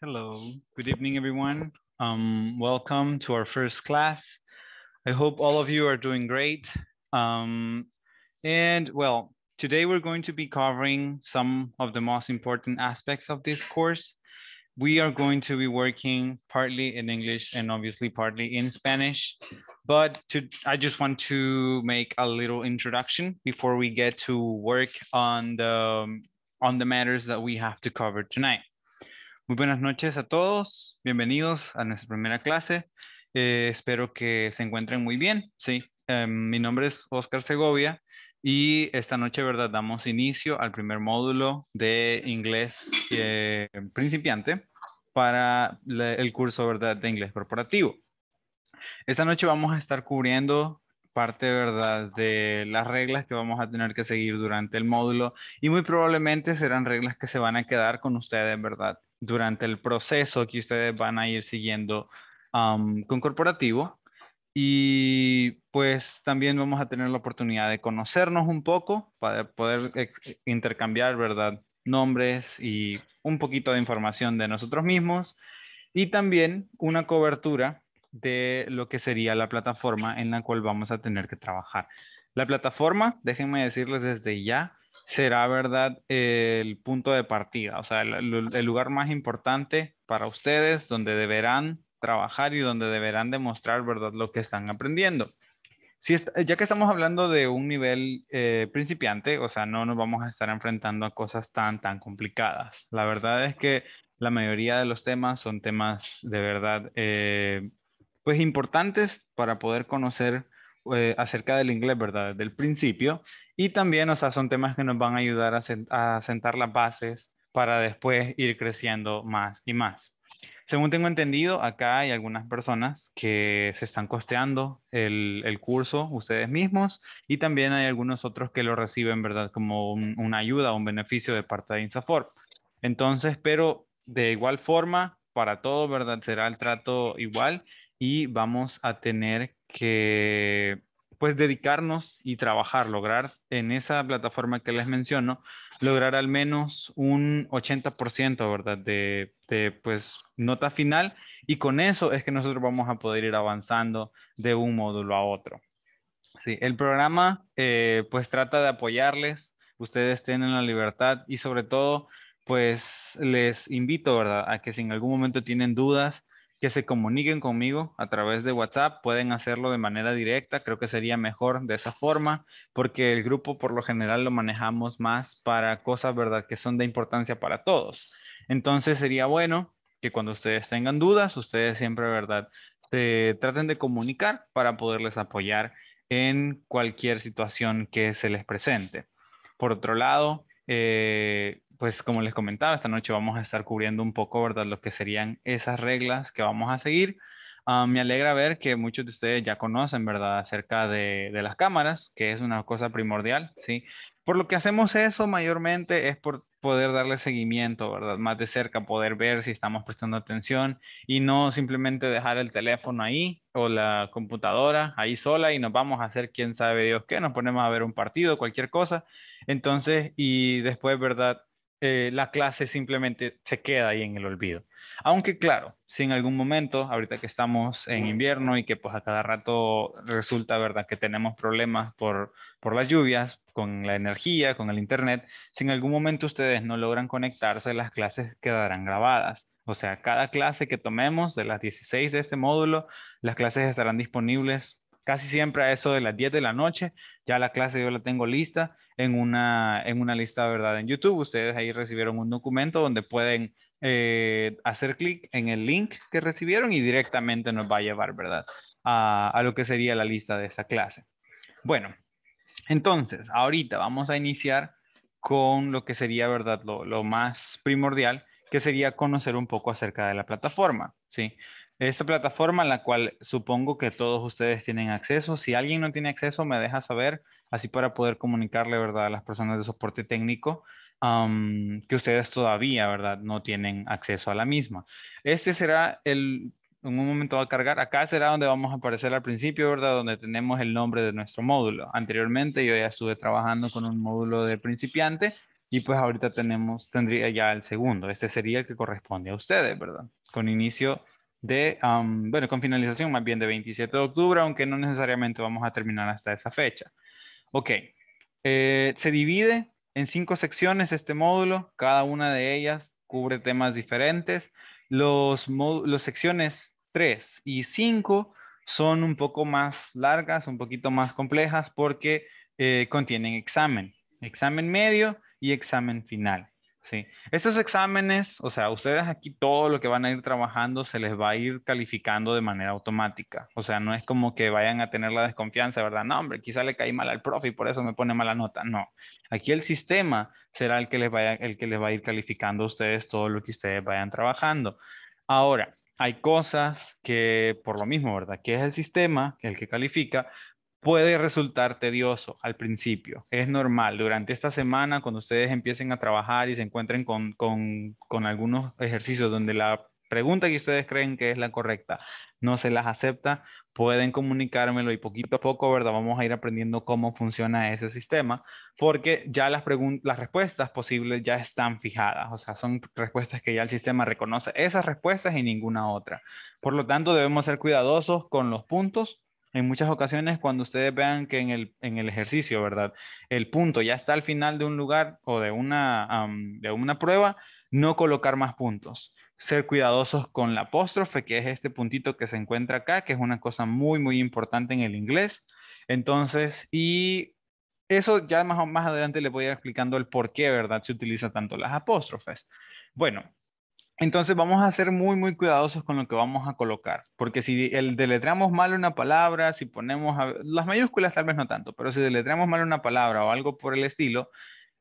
Hello, good evening, everyone. Um, welcome to our first class. I hope all of you are doing great. Um, and well, today we're going to be covering some of the most important aspects of this course. We are going to be working partly in English and obviously partly in Spanish, but to, I just want to make a little introduction before we get to work on the, um, on the matters that we have to cover tonight. Muy buenas noches a todos, bienvenidos a nuestra primera clase. Eh, espero que se encuentren muy bien. Sí, eh, mi nombre es Oscar Segovia y esta noche, ¿verdad? Damos inicio al primer módulo de inglés eh, principiante para el curso, ¿verdad? De inglés corporativo. Esta noche vamos a estar cubriendo parte, ¿verdad?, de las reglas que vamos a tener que seguir durante el módulo y muy probablemente serán reglas que se van a quedar con ustedes, ¿verdad?, durante el proceso que ustedes van a ir siguiendo con corporativo. Y pues también vamos a tener la oportunidad de conocernos un poco para poder intercambiar, ¿verdad? Nombres y un poquito de información de nosotros mismos. Y también una cobertura de lo que sería la plataforma en la cual vamos a tener que trabajar. La plataforma, déjenme decirles desde ya, será, ¿verdad?, el punto de partida, o sea, el, lugar más importante para ustedes, donde deberán trabajar y donde deberán demostrar, ¿verdad?, lo que están aprendiendo. Si ya que estamos hablando de un nivel eh, principiante, o sea, no nos vamos a estar enfrentando a cosas tan, tan complicadas. La verdad es que la mayoría de los temas son temas de verdad, eh, pues importantes para poder conocer eh, acerca del inglés, ¿verdad? Desde el principio. Y también, o sea, son temas que nos van a ayudar a, sentar las bases para después ir creciendo más y más. Según tengo entendido, acá hay algunas personas que se están costeando el, curso ustedes mismos y también hay algunos otros que lo reciben, ¿verdad? Como una ayuda, o un beneficio de parte de Insafor. Entonces, pero de igual forma, para todo, ¿verdad? Será el trato igual y vamos a tener que pues dedicarnos y trabajar, lograr en esa plataforma que les menciono, lograr al menos un 80%, ¿verdad? De, de, pues nota final y con eso es que nosotros vamos a poder ir avanzando de un módulo a otro. Sí, el programa eh, pues trata de apoyarles, ustedes tienen la libertad y sobre todo pues les invito, ¿verdad? A que si en algún momento tienen dudas, que se comuniquen conmigo a través de WhatsApp. Pueden hacerlo de manera directa. Creo que sería mejor de esa forma, porque el grupo por lo general lo manejamos más para cosas, ¿verdad?, que son de importancia para todos. Entonces sería bueno que cuando ustedes tengan dudas, ustedes siempre, ¿verdad?, se traten de comunicar para poderles apoyar en cualquier situación que se les presente. Por otro lado, eh, pues como les comentaba, esta noche vamos a estar cubriendo un poco, ¿verdad? Lo que serían esas reglas que vamos a seguir. Ah, me alegra ver que muchos de ustedes ya conocen, ¿verdad?, acerca de, de, las cámaras, que es una cosa primordial, ¿sí? Por lo que hacemos eso mayormente es por poder darle seguimiento, ¿verdad? Más de cerca, poder ver si estamos prestando atención y no simplemente dejar el teléfono ahí o la computadora ahí sola y nos vamos a hacer quién sabe Dios qué, nos ponemos a ver un partido, cualquier cosa. Entonces, y después, ¿verdad? Eh, la clase simplemente se queda ahí en el olvido. Aunque claro, si en algún momento, ahorita que estamos en invierno y que pues a cada rato resulta, ¿verdad?, que tenemos problemas por, por las lluvias, con la energía, con el internet, si en algún momento ustedes no logran conectarse, las clases quedarán grabadas. O sea, cada clase que tomemos de las 16 de este módulo, las clases estarán disponibles casi siempre a eso de las 10 de la noche. Ya la clase yo la tengo lista en una, lista verdad en YouTube. Ustedes ahí recibieron un documento donde pueden eh, hacer clic en el link que recibieron y directamente nos va a llevar, ¿verdad? A, lo que sería la lista de esta clase. Bueno, entonces, ahorita vamos a iniciar con lo que sería, ¿verdad? Lo, lo más primordial, que sería conocer un poco acerca de la plataforma, ¿sí? Esta plataforma a la cual supongo que todos ustedes tienen acceso. Si alguien no tiene acceso, me deja saber así para poder comunicarle, ¿verdad?, a las personas de soporte técnico que ustedes todavía, ¿verdad?, no tienen acceso a la misma. Este será el, en un momento va a cargar, acá será donde vamos a aparecer al principio, ¿verdad?, donde tenemos el nombre de nuestro módulo. Anteriormente yo ya estuve trabajando con un módulo de principiante y pues ahorita tenemos, tendría ya el segundo. Este sería el que corresponde a ustedes, ¿verdad? Con inicio de, bueno, con finalización más bien de 27 de octubre, aunque no necesariamente vamos a terminar hasta esa fecha. Ok, eh, se divide en cinco secciones este módulo, cada una de ellas cubre temas diferentes. Los, secciones 3 y 5 son un poco más largas, un poquito más complejas porque eh, contienen examen, examen medio y examen final. Sí, esos exámenes, o sea, ustedes aquí todo lo que van a ir trabajando se les va a ir calificando de manera automática. O sea, no es como que vayan a tener la desconfianza, ¿verdad? No, hombre, quizá le caí mal al profe y por eso me pone mala nota. No, aquí el sistema será el que les, vaya, el que les va a ir calificando a ustedes todo lo que ustedes vayan trabajando. Ahora, hay cosas que, por lo mismo, ¿verdad? Que es el sistema, el que califica, puede resultar tedioso al principio. Es normal. Durante esta semana, cuando ustedes empiecen a trabajar y se encuentren con, algunos ejercicios donde la pregunta que ustedes creen que es la correcta no se las acepta, pueden comunicármelo y poquito a poco, ¿verdad? Vamos a ir aprendiendo cómo funciona ese sistema, porque ya las, las respuestas posibles ya están fijadas, o sea, son respuestas que ya el sistema reconoce, esas respuestas y ninguna otra. Por lo tanto, debemos ser cuidadosos con los puntos en muchas ocasiones cuando ustedes vean que en el, en el, ejercicio, ¿verdad? El punto ya está al final de un lugar o de una, de una prueba, no colocar más puntos. Ser cuidadosos con la apóstrofe, que es este puntito que se encuentra acá, que es una cosa muy, muy importante en el inglés. Entonces, y eso ya más, más adelante les voy a ir explicando el por qué, ¿verdad? Se utiliza tanto las apóstrofes. Bueno, entonces vamos a ser muy, muy cuidadosos con lo que vamos a colocar, porque si el deletreamos mal una palabra, si ponemos las mayúsculas tal vez no tanto, pero si deletreamos mal una palabra o algo por el estilo,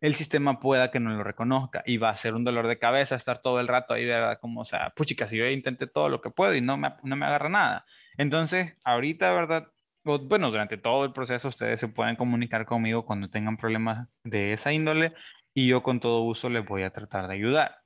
el sistema pueda que no lo reconozca y va a ser un dolor de cabeza estar todo el rato ahí, ¿verdad? Como, o sea, puchica, si yo intenté todo lo que puedo y no me, no me agarra nada. Entonces, ahorita, ¿verdad? Bueno, durante todo el proceso ustedes se pueden comunicar conmigo cuando tengan problemas de esa índole y yo con todo uso les voy a tratar de ayudar.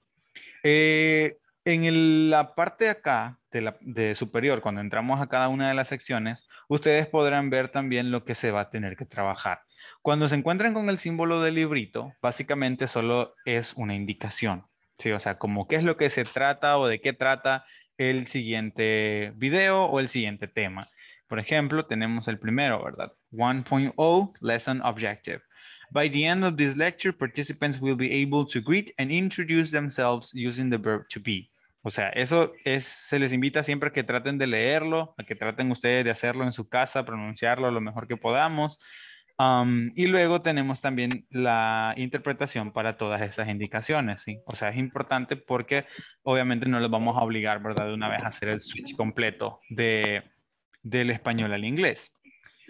Eh, en la parte de acá, de, superior, cuando entramos a cada una de las secciones, ustedes podrán ver también lo que se va a tener que trabajar. Cuando se encuentran con el símbolo del librito, básicamente solo es una indicación, ¿sí? O sea, como qué es lo que se trata o de qué trata el siguiente video o el siguiente tema. Por ejemplo, tenemos el primero, ¿verdad? 1.0 Lesson Objective. By the end of this lecture, participants will be able to greet and introduce themselves using the verb to be. O sea, eso es, se les invita siempre a que traten de leerlo, a que traten ustedes de hacerlo en su casa, pronunciarlo lo mejor que podamos. Um, y luego tenemos también la interpretación para todas estas indicaciones, O sea, es importante porque obviamente no les vamos a obligar, ¿verdad? De una vez a hacer el switch completo de, del español al inglés.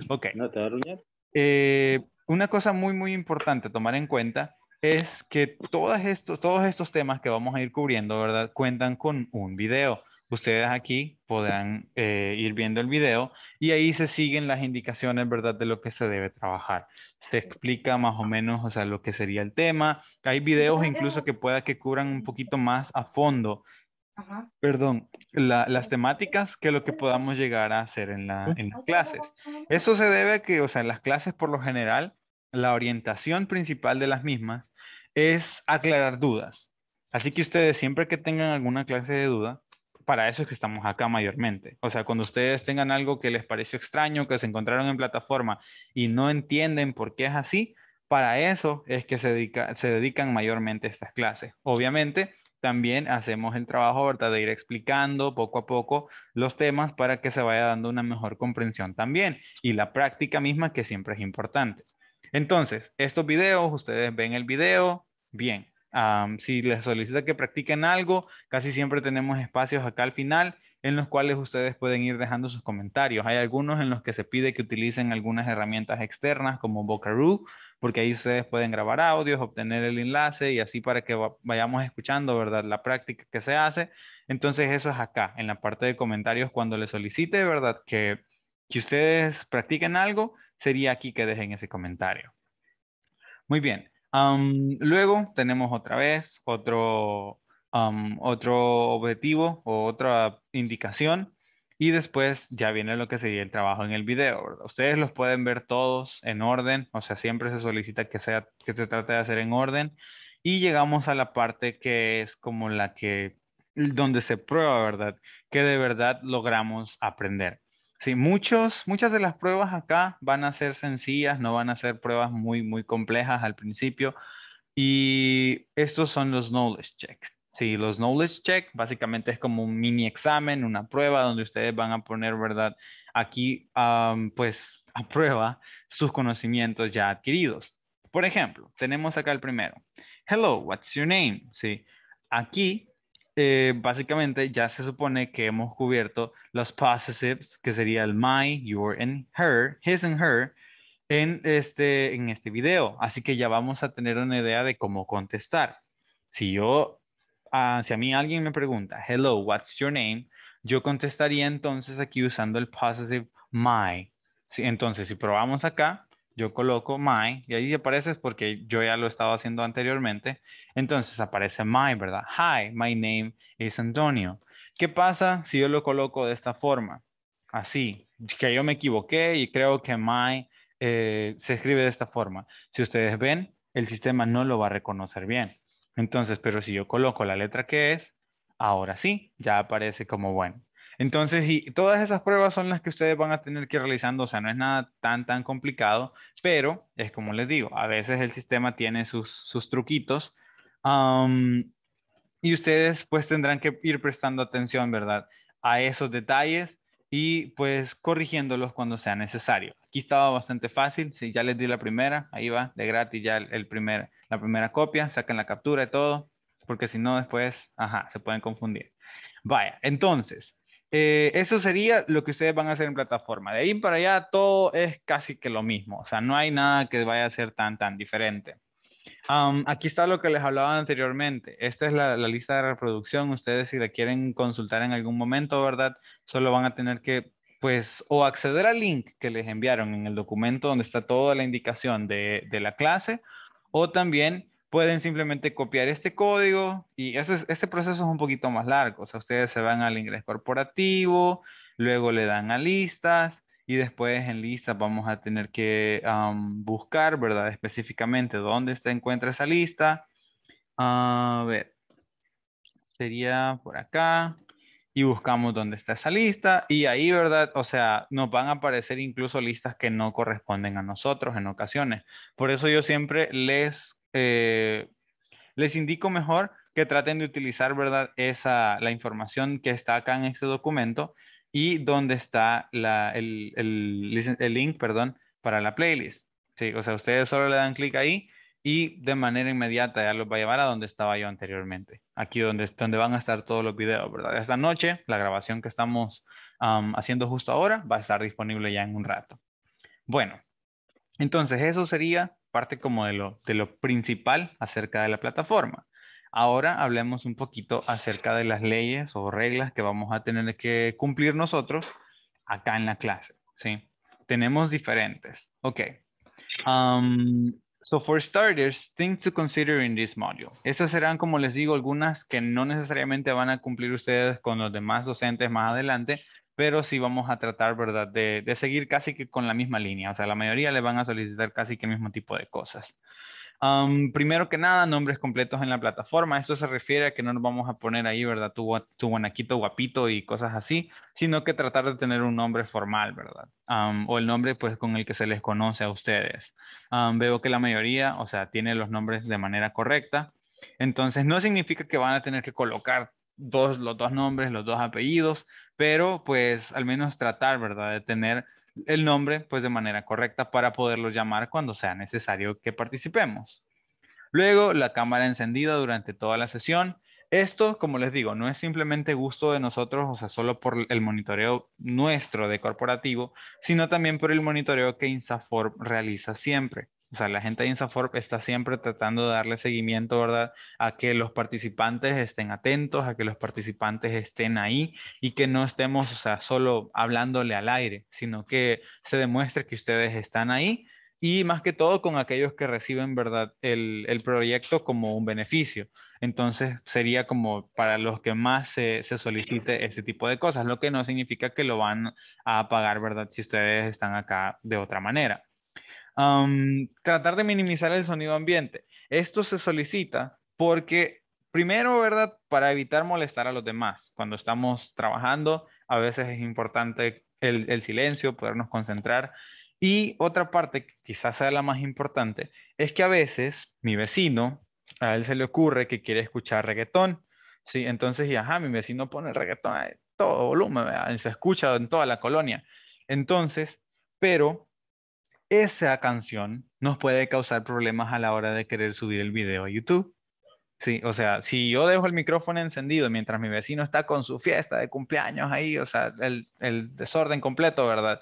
Ok. ¿No te va una cosa muy, muy importante tomar en cuenta es que todos estos, todos estos temas que vamos a ir cubriendo, ¿verdad? Cuentan con un video. Ustedes aquí podrán eh, ir viendo el video y ahí se siguen las indicaciones, ¿verdad? De lo que se debe trabajar. Se explica más o menos, o sea, lo que sería el tema. Hay videos incluso que pueda que cubran un poquito más a fondo, perdón, las temáticas que lo que podamos llegar a hacer en, las clases. Eso se debe a que, o sea, las clases por lo general la orientación principal de las mismas es aclarar dudas. Así que ustedes siempre que tengan alguna clase de duda, para eso es que estamos acá mayormente. O sea, cuando ustedes tengan algo que les pareció extraño, que se encontraron en plataforma y no entienden por qué es así, para eso es que se, dedica, se dedican mayormente estas clases. Obviamente, también hacemos el trabajo de ir explicando poco a poco los temas para que se vaya dando una mejor comprensión también y la práctica misma que siempre es importante. Entonces, estos videos, ustedes ven el video, bien. si les solicita que practiquen algo, casi siempre tenemos espacios acá al final en los cuales ustedes pueden ir dejando sus comentarios. Hay algunos en los que se pide que utilicen algunas herramientas externas como Vocaroo, porque ahí ustedes pueden grabar audios, obtener el enlace y así para que vayamos escuchando, ¿verdad? La práctica que se hace. Entonces eso es acá, en la parte de comentarios, cuando les solicite, ¿verdad? Que si ustedes practiquen algo, sería aquí que dejen ese comentario. Muy bien. luego tenemos otra vez otro, otro objetivo o otra indicación. Y después ya viene lo que sería el trabajo en el video. Ustedes los pueden ver todos en orden. O sea, siempre se solicita que, sea, que se trate de hacer en orden. Y llegamos a la parte que es como la que, donde se prueba, ¿verdad? Que de verdad logramos aprender. Sí, muchos, muchas de las pruebas acá van a ser sencillas, no van a ser pruebas muy, muy complejas al principio. Y estos son los knowledge checks. Sí, los knowledge check básicamente es como un mini examen, una prueba donde ustedes van a poner, ¿verdad? Aquí, pues, a prueba sus conocimientos ya adquiridos. Por ejemplo, tenemos acá el primero. Hello, what's your name? Sí, aquí eh, básicamente ya se supone que hemos cubierto los possessives, que sería el my, your and her, his and her, en este, en este video. Así que ya vamos a tener una idea de cómo contestar. Si yo, ah, si a mí alguien me pregunta, hello, what's your name? Yo contestaría entonces aquí usando el possessive my. entonces, si probamos acá, yo coloco my y ahí aparece porque yo ya lo estaba haciendo anteriormente. Entonces aparece my, ¿verdad? Hi, my name is Antonio. ¿Qué pasa si yo lo coloco de esta forma? Así, que yo me equivoqué y creo que my eh, se escribe de esta forma. Si ustedes ven, el sistema no lo va a reconocer bien. Entonces, pero si yo coloco la letra que es, ahora sí, ya aparece como bueno. Entonces, y todas esas pruebas son las que ustedes van a tener que ir realizando, o sea, no es nada tan, tan complicado, pero es como les digo, a veces el sistema tiene sus, sus truquitos y ustedes pues tendrán que ir prestando atención, ¿verdad? A esos detalles y pues corrigiéndolos cuando sea necesario. Aquí estaba bastante fácil, si sí, ya les di la primera, ahí va, de gratis ya el primer, la primera copia, Sacan la captura y todo, porque si no después, ajá, se pueden confundir. Vaya, entonces, eh, eso sería lo que ustedes van a hacer en plataforma. De ahí para allá todo es casi que lo mismo. O sea, no hay nada que vaya a ser tan, tan diferente. aquí está lo que les hablaba anteriormente. Esta es la, lista de reproducción. Ustedes si la quieren consultar en algún momento, ¿verdad? Solo van a tener que, pues, o acceder al link que les enviaron en el documento donde está toda la indicación de, de la clase, o también pueden simplemente copiar este código y ese este proceso es un poquito más largo. O sea, ustedes se van al ingreso corporativo, luego le dan a listas y después en listas vamos a tener que buscar, ¿verdad? Específicamente dónde se encuentra esa lista. A ver, sería por acá y buscamos dónde está esa lista y ahí, ¿verdad? O sea, nos van a aparecer incluso listas que no corresponden a nosotros en ocasiones. Por eso yo siempre les eh, les indico mejor que traten de utilizar, ¿verdad? Esa, la información que está acá en este documento y donde está la, el, el, link, perdón, para la playlist. Sí, o sea, ustedes solo le dan clic ahí y de manera inmediata ya los va a llevar a donde estaba yo anteriormente. Aquí donde, donde van a estar todos los videos, ¿verdad? Esta noche, la grabación que estamos haciendo justo ahora va a estar disponible ya en un rato. Bueno, entonces eso sería parte como de lo, principal acerca de la plataforma. Ahora hablemos un poquito acerca de las leyes o reglas que vamos a tener que cumplir nosotros acá en la clase, ¿sí? Tenemos diferentes. Ok. Um, so for starters, things to consider in this module. Esas serán, como les digo, algunas que no necesariamente van a cumplir ustedes con los demás docentes más adelante, pero sí vamos a tratar, ¿verdad?, de, seguir casi que con la misma línea. O sea, la mayoría le van a solicitar casi que el mismo tipo de cosas. primero que nada, nombres completos en la plataforma. Esto se refiere a que no nos vamos a poner ahí, ¿verdad?, tu, tu guanaquito guapito y cosas así, sino que tratar de tener un nombre formal, ¿verdad? o el nombre, pues, con el que se les conoce a ustedes. veo que la mayoría, o sea, tiene los nombres de manera correcta. Entonces, no significa que van a tener que colocar los dos nombres, los dos apellidos, pero pues al menos tratar, ¿verdad? De tener el nombre pues de manera correcta para poderlo llamar cuando sea necesario que participemos. Luego, la cámara encendida durante toda la sesión. Esto, como les digo, no es simplemente gusto de nosotros, o sea, solo por el monitoreo nuestro de corporativo, sino también por el monitoreo que Insafor realiza siempre. O sea, la gente de INSAFORP está siempre tratando de darle seguimiento, ¿verdad? A que los participantes estén atentos, a que los participantes estén ahí y que no estemos, o sea, solo hablándole al aire, sino que se demuestre que ustedes están ahí y más que todo con aquellos que reciben, ¿verdad? El, proyecto como un beneficio. Entonces sería como para los que más se, se, solicite este tipo de cosas, lo que no significa que lo van a pagar, ¿verdad? Si ustedes están acá de otra manera tratar de minimizar el sonido ambiente. Esto se solicita porque, primero, ¿verdad? Para evitar molestar a los demás. Cuando estamos trabajando, a veces es importante el, silencio, podernos concentrar. Y otra parte, quizás sea la más importante, es que a veces mi vecino, a él se le ocurre que quiere escuchar reggaetón. Sí, entonces, y ajá, mi vecino pone el reggaetón a todo volumen, se escucha en toda la colonia. Entonces, pero esa canción nos puede causar problemas a la hora de querer subir el video a YouTube. Sí, o sea, si yo dejo el micrófono encendido mientras mi vecino está con su fiesta de cumpleaños ahí, o sea, el, desorden completo, ¿verdad?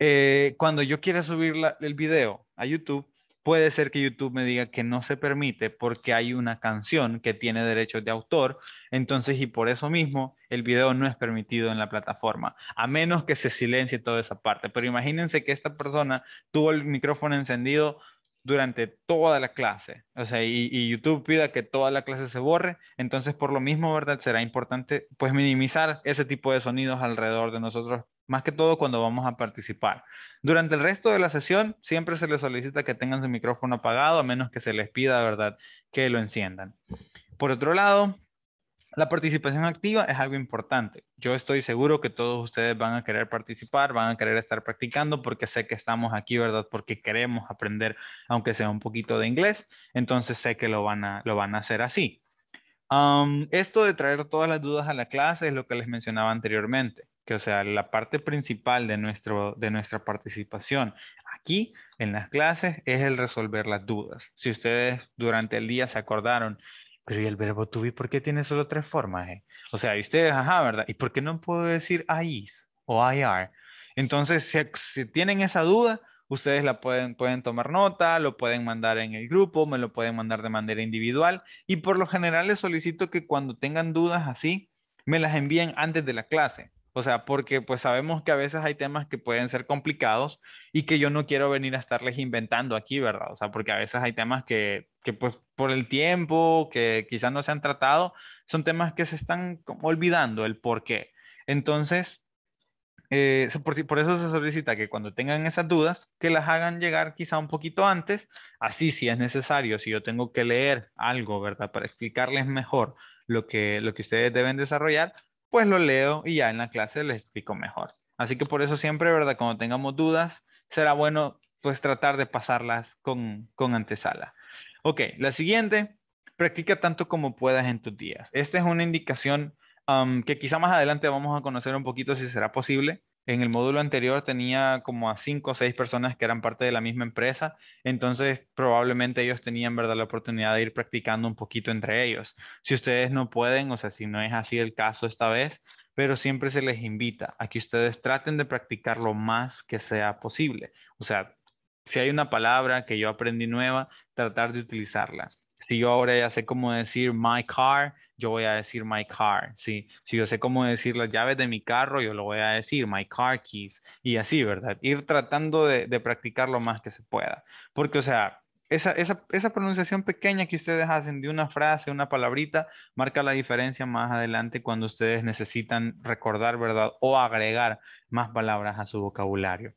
Eh, cuando yo quiero subir el video a YouTube, puede ser que YouTube me diga que no se permite porque hay una canción que tiene derechos de autor, entonces y por eso mismo el video no es permitido en la plataforma, a menos que se silencie toda esa parte. Pero imagínense que esta persona tuvo el micrófono encendido durante toda la clase, o sea, y, YouTube pida que toda la clase se borre, entonces por lo mismo, ¿verdad? Será importante pues minimizar ese tipo de sonidos alrededor de nosotros más que todo cuando vamos a participar. Durante el resto de la sesión siempre se les solicita que tengan su micrófono apagado a menos que se les pida, ¿verdad?, que lo enciendan. Por otro lado, la participación activa es algo importante. Yo estoy seguro que todos ustedes van a querer participar, van a querer estar practicando porque sé que estamos aquí, ¿verdad? Porque queremos aprender, aunque sea un poquito de inglés. Entonces sé que lo van a, lo van a hacer así. esto de traer todas las dudas a la clase es lo que les mencionaba anteriormente que o sea, la parte principal de, nuestro, de nuestra participación aquí en las clases es el resolver las dudas. Si ustedes durante el día se acordaron, pero ¿y el verbo to be por qué tiene solo tres formas? Eh?". O sea, y ustedes, ajá, ¿verdad? ¿Y por qué no puedo decir I is o I are? Entonces, si, si tienen esa duda, ustedes la pueden, pueden tomar nota, lo pueden mandar en el grupo, me lo pueden mandar de manera individual y por lo general les solicito que cuando tengan dudas así, me las envíen antes de la clase. O sea, porque pues sabemos que a veces hay temas que pueden ser complicados y que yo no quiero venir a estarles inventando aquí, ¿verdad? O sea, porque a veces hay temas que, pues por el tiempo, que quizás no se han tratado, son temas que se están olvidando el por qué. Entonces, eh, por, por, eso se solicita que cuando tengan esas dudas, que las hagan llegar quizá un poquito antes, así si es necesario, si yo tengo que leer algo, ¿verdad? Para explicarles mejor lo que, lo que ustedes deben desarrollar, pues lo leo y ya en la clase les explico mejor. Así que por eso siempre, ¿verdad? Cuando tengamos dudas, será bueno pues tratar de pasarlas con, con antesala. Ok, la siguiente, practica tanto como puedas en tus días. Esta es una indicación que quizá más adelante vamos a conocer un poquito si será posible, en el módulo anterior tenía como a cinco o seis personas que eran parte de la misma empresa, entonces probablemente ellos tenían verdad la oportunidad de ir practicando un poquito entre ellos. Si ustedes no pueden, o sea, si no es así el caso esta vez, pero siempre se les invita a que ustedes traten de practicar lo más que sea posible. O sea, si hay una palabra que yo aprendí nueva, tratar de utilizarla. Si yo ahora ya sé cómo decir my car, yo voy a decir my car, ¿sí? Si yo sé cómo decir las llaves de mi carro, yo lo voy a decir my car keys y así, ¿verdad? Ir tratando de, practicar lo más que se pueda. Porque, o sea, esa, esa, pronunciación pequeña que ustedes hacen de una frase, una palabrita, marca la diferencia más adelante cuando ustedes necesitan recordar, ¿verdad? O agregar más palabras a su vocabulario.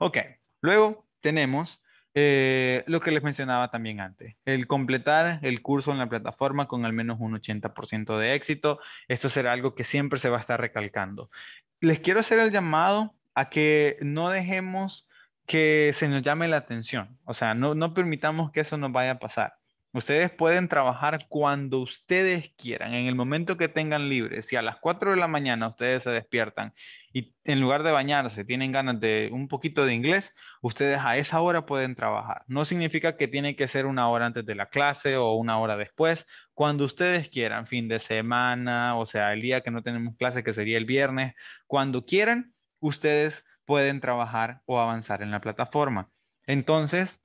Ok, luego tenemos eh, lo que les mencionaba también antes, el completar el curso en la plataforma con al menos un 80% de éxito, esto será algo que siempre se va a estar recalcando. Les quiero hacer el llamado a que no dejemos que se nos llame la atención, o sea, no, no permitamos que eso nos vaya a pasar. Ustedes pueden trabajar cuando ustedes quieran, en el momento que tengan libre. Si a las 4 de la mañana ustedes se despiertan y en lugar de bañarse tienen ganas de un poquito de inglés, ustedes a esa hora pueden trabajar. No significa que tiene que ser una hora antes de la clase o una hora después, cuando ustedes quieran, fin de semana, o sea, el día que no tenemos clase, que sería el viernes, cuando quieran, ustedes pueden trabajar o avanzar en la plataforma. Entonces,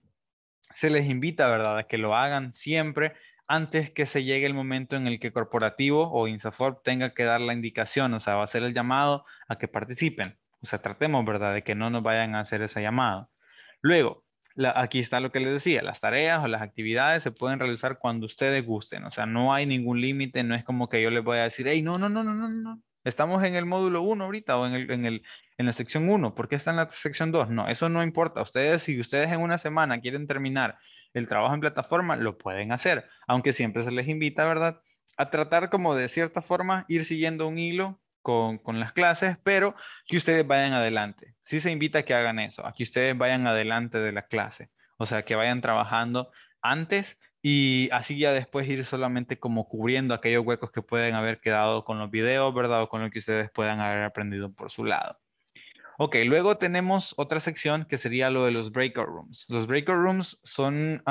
se les invita, ¿verdad?, a que lo hagan siempre antes que se llegue el momento en el que corporativo o Insaforp tenga que dar la indicación, o sea, va a ser el llamado a que participen. O sea, tratemos, ¿verdad?, de que no nos vayan a hacer esa llamada. Luego, aquí está lo que les decía, las tareas o las actividades se pueden realizar cuando ustedes gusten, o sea, no hay ningún límite, no es como que yo les voy a decir, hey, no, no, no, no, no, no, estamos en el módulo 1 ahorita o en, el, en, el, en la sección 1, ¿por qué está en la sección 2? No, eso no importa, ustedes si ustedes en una semana quieren terminar el trabajo en plataforma, lo pueden hacer, aunque siempre se les invita, ¿verdad? A tratar como de cierta forma ir siguiendo un hilo con, las clases, pero que ustedes vayan adelante. Sí se invita a que hagan eso, a que ustedes vayan adelante de la clase, o sea, que vayan trabajando antes y así ya después ir solamente como cubriendo aquellos huecos que pueden haber quedado con los videos, ¿verdad? O con lo que ustedes puedan haber aprendido por su lado. Ok, luego tenemos otra sección que sería lo de los breakout rooms. Los breakout rooms son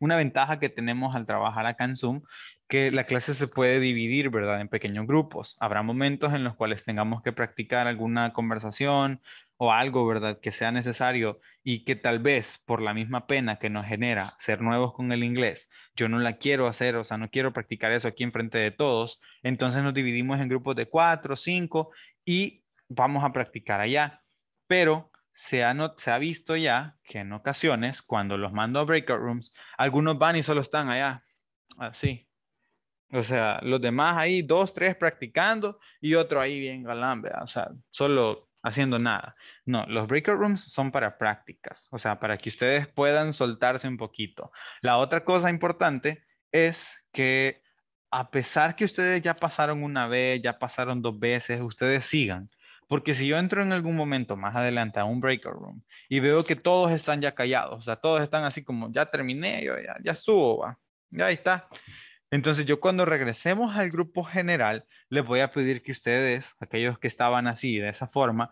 una ventaja que tenemos al trabajar acá en Zoom, que la clase se puede dividir, ¿verdad? En pequeños grupos. Habrá momentos en los cuales tengamos que practicar alguna conversación o algo, ¿verdad? Que sea necesario y que tal vez por la misma pena que nos genera ser nuevos con el inglés, yo no la quiero hacer, o sea, no quiero practicar eso aquí enfrente de todos. Entonces nos dividimos en grupos de cuatro, cinco y vamos a practicar allá. Pero se ha, se ha visto ya que en ocasiones, cuando los mando a breakout rooms, algunos van y solo están allá, así. O sea, los demás ahí, dos, tres practicando y otro ahí bien galán, ¿verdad? o sea, solo haciendo nada. No, los breakout rooms son para prácticas, o sea, para que ustedes puedan soltarse un poquito. La otra cosa importante es que a pesar que ustedes ya pasaron una vez, ya pasaron dos veces, ustedes sigan. Porque si yo entro en algún momento más adelante a un breaker room y veo que todos están ya callados, o sea, todos están así como, ya terminé, yo ya, subo, va, ya ahí está. Entonces yo cuando regresemos al grupo general, les voy a pedir que ustedes, aquellos que estaban así, de esa forma,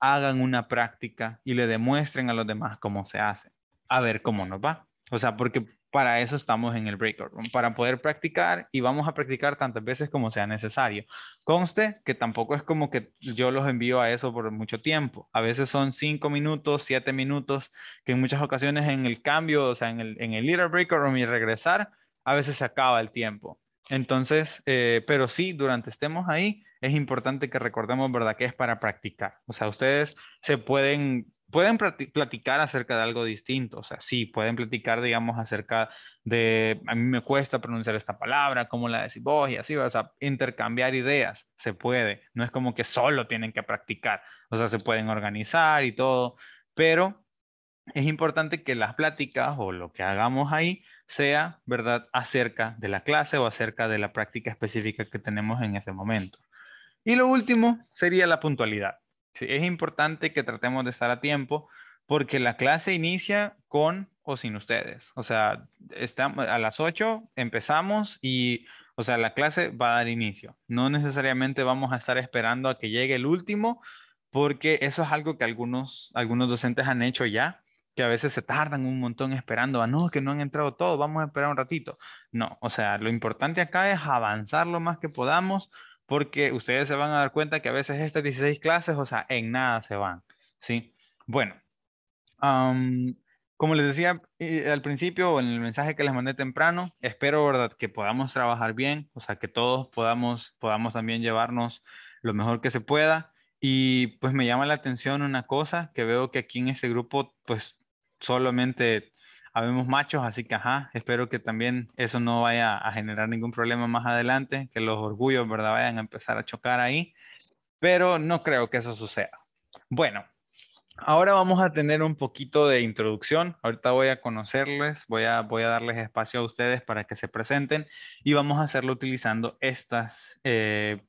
hagan una práctica y le demuestren a los demás cómo se hace. A ver cómo nos va. O sea, porque para eso estamos en el breakout room, para poder practicar y vamos a practicar tantas veces como sea necesario. Conste que tampoco es como que yo los envío a eso por mucho tiempo. A veces son cinco minutos, siete minutos, que en muchas ocasiones en el cambio, o sea, en el, en el leader room y regresar, a veces se acaba el tiempo. Entonces, eh, pero sí, durante estemos ahí, es importante que recordemos, ¿verdad?, que es para practicar. O sea, ustedes se pueden pueden platicar acerca de algo distinto, o sea, sí, pueden platicar, digamos, acerca de, a mí me cuesta pronunciar esta palabra, cómo la decís vos y así, o sea, intercambiar ideas, se puede, no es como que solo tienen que practicar, o sea, se pueden organizar y todo, pero es importante que las pláticas o lo que hagamos ahí sea, ¿verdad?, acerca de la clase o acerca de la práctica específica que tenemos en ese momento. Y lo último sería la puntualidad es importante que tratemos de estar a tiempo porque la clase inicia con o sin ustedes. O sea, estamos, a las 8 empezamos y, o sea, la clase va a dar inicio. No necesariamente vamos a estar esperando a que llegue el último porque eso es algo que algunos, algunos docentes han hecho ya, que a veces se tardan un montón esperando, a ah, no, que no han entrado todos, vamos a esperar un ratito. No, o sea, lo importante acá es avanzar lo más que podamos porque ustedes se van a dar cuenta que a veces estas 16 clases, o sea, en nada se van, ¿sí? Bueno, como les decía al principio en el mensaje que les mandé temprano, espero, ¿verdad?, que podamos trabajar bien, o sea, que todos podamos, podamos también llevarnos lo mejor que se pueda. Y pues me llama la atención una cosa que veo que aquí en este grupo, pues solamente habemos machos, así que ajá, espero que también eso no vaya a generar ningún problema más adelante, que los orgullos, ¿verdad? Vayan a empezar a chocar ahí, pero no creo que eso suceda. Bueno, ahora vamos a tener un poquito de introducción, ahorita voy a conocerles, voy a, voy a darles espacio a ustedes para que se presenten y vamos a hacerlo utilizando estas... Eh,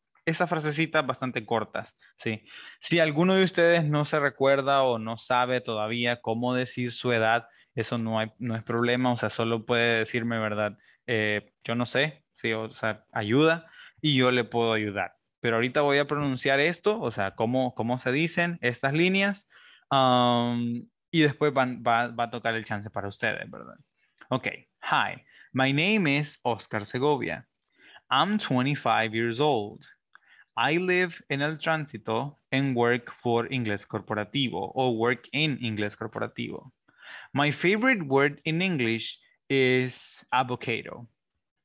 frasecitas bastante cortas, ¿sí? Si alguno de ustedes no se recuerda o no sabe todavía cómo decir su edad, eso no, es problema, o sea, solo puede decirme, ¿verdad? Eh, yo no sé, sí, o sea, ayuda y yo le puedo ayudar. Pero ahorita voy a pronunciar esto, o sea, cómo, se dicen estas líneas y después va, a tocar el chance para ustedes, ¿verdad? Ok, hi, my name is Oscar Segovia. I'm 25 years old. I live in El Tránsito and work for Inglés Corporativo o work in Inglés Corporativo. My favorite word in English is avocado.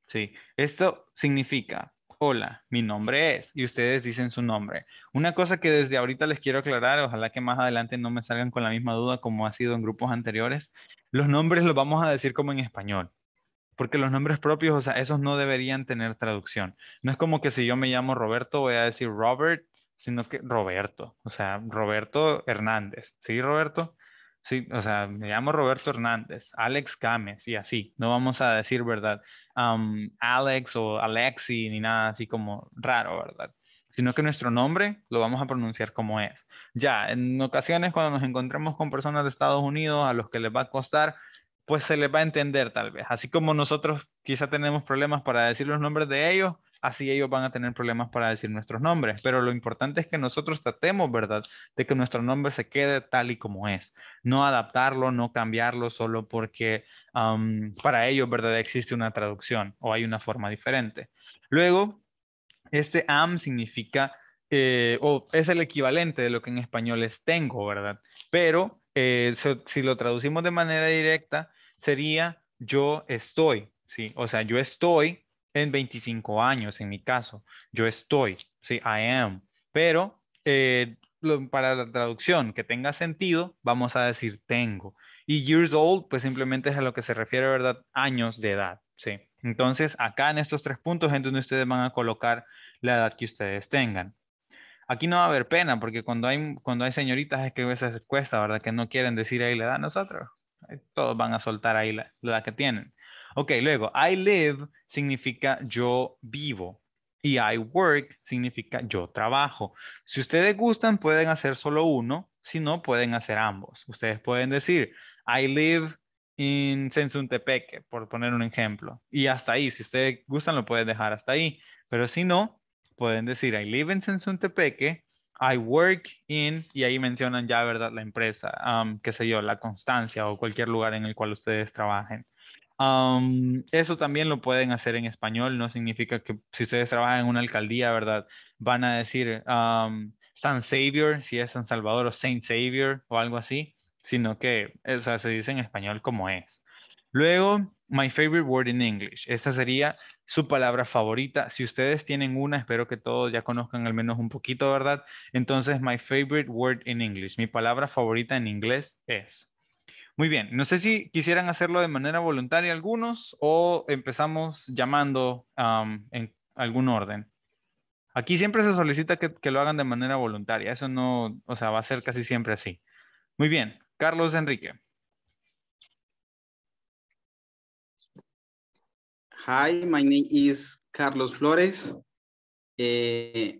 Sí, esto significa, hola, mi nombre es, y ustedes dicen su nombre. Una cosa que desde ahorita les quiero aclarar, ojalá que más adelante no me salgan con la misma duda como ha sido en grupos anteriores, los nombres los vamos a decir como en español. Porque los nombres propios, o sea, esos no deberían tener traducción. No es como que si yo me llamo Roberto, voy a decir Robert, sino que Roberto. O sea, Roberto Hernández. ¿Sí, Roberto? Sí, o sea, me llamo Roberto Hernández, Alex Gámez y así. No vamos a decir, ¿verdad? Alex o Alexi ni nada así como raro, ¿verdad? Sino que nuestro nombre lo vamos a pronunciar como es. Ya, en ocasiones cuando nos encontremos con personas de Estados Unidos a los que les va a costar, pues se les va a entender tal vez. Así como nosotros quizá tenemos problemas para decir los nombres de ellos, así ellos van a tener problemas para decir nuestros nombres. Pero lo importante es que nosotros tratemos, ¿verdad?, de que nuestro nombre se quede tal y como es. No adaptarlo, no cambiarlo solo porque para ellos, ¿verdad?, existe una traducción o hay una forma diferente. Luego, este am significa, eh, o es el equivalente de lo que en español es tengo, ¿verdad? Pero eh, si lo traducimos de manera directa, sería yo estoy, ¿sí? O sea, yo estoy en 25 años, en mi caso. Yo estoy, sí, I am. Pero eh, para la traducción que tenga sentido, vamos a decir tengo. Y years old, pues simplemente es a lo que se refiere, ¿verdad? Años de edad, sí. Entonces, acá en estos tres puntos es donde ustedes van a colocar la edad que ustedes tengan. Aquí no va a haber pena, porque cuando hay, cuando hay señoritas es que a veces cuesta, ¿verdad? Que no quieren decir ahí la edad nosotros. Todos van a soltar ahí la, la edad que tienen. Ok, luego, I live significa yo vivo y I work significa yo trabajo. Si ustedes gustan, pueden hacer solo uno, si no, pueden hacer ambos. Ustedes pueden decir, I live in Sensuntepeque, por poner un ejemplo. Y hasta ahí, si ustedes gustan, lo pueden dejar hasta ahí. Pero si no, pueden decir, I live in Sensuntepeque, I work in, y ahí mencionan ya, ¿verdad? La empresa, um, qué sé yo, la constancia o cualquier lugar en el cual ustedes trabajen eso también lo pueden hacer en español, no significa que si ustedes trabajan en una alcaldía, ¿verdad? Van a decir San Savior, si es San Salvador o Saint Savior o algo así, sino que se dice en español como es. Luego, my favorite word in English. Esta sería su palabra favorita. Si ustedes tienen una, espero que todos ya conozcan al menos un poquito, ¿verdad? Entonces, my favorite word in English. Mi palabra favorita en inglés es. Muy bien, no sé si quisieran hacerlo de manera voluntaria algunos o empezamos llamando en algún orden. Aquí siempre se solicita que, lo hagan de manera voluntaria, eso no, o sea, va a ser casi siempre así. Muy bien, Carlos Enrique. Hi, my name is Carlos Flores. Eh,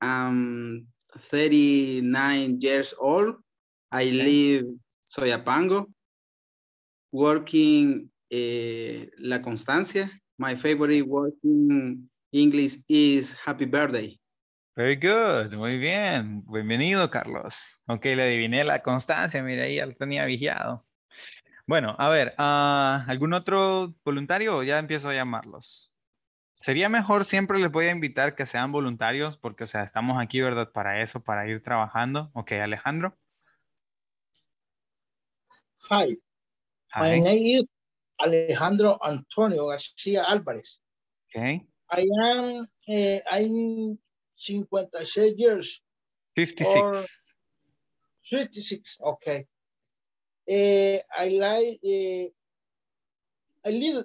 I'm 39 years old. I live soy Apango, working eh, La Constancia. My favorite working English is Happy Birthday. Very good, muy bien. Bienvenido, Carlos. Ok, le adiviné la constancia, mira, ahí ya lo tenía vigiado. Bueno, a ver, ah, ¿algún otro voluntario? Ya empiezo a llamarlos. Sería mejor, siempre les voy a invitar que sean voluntarios, porque, o sea, estamos aquí, ¿verdad? Para eso, para ir trabajando. Ok, Alejandro. Hi. My name is Alejandro Antonio Garcia Álvarez. Okay. I am eh, I'm 56 years. 56. 56, okay. Eh, I like, eh, I live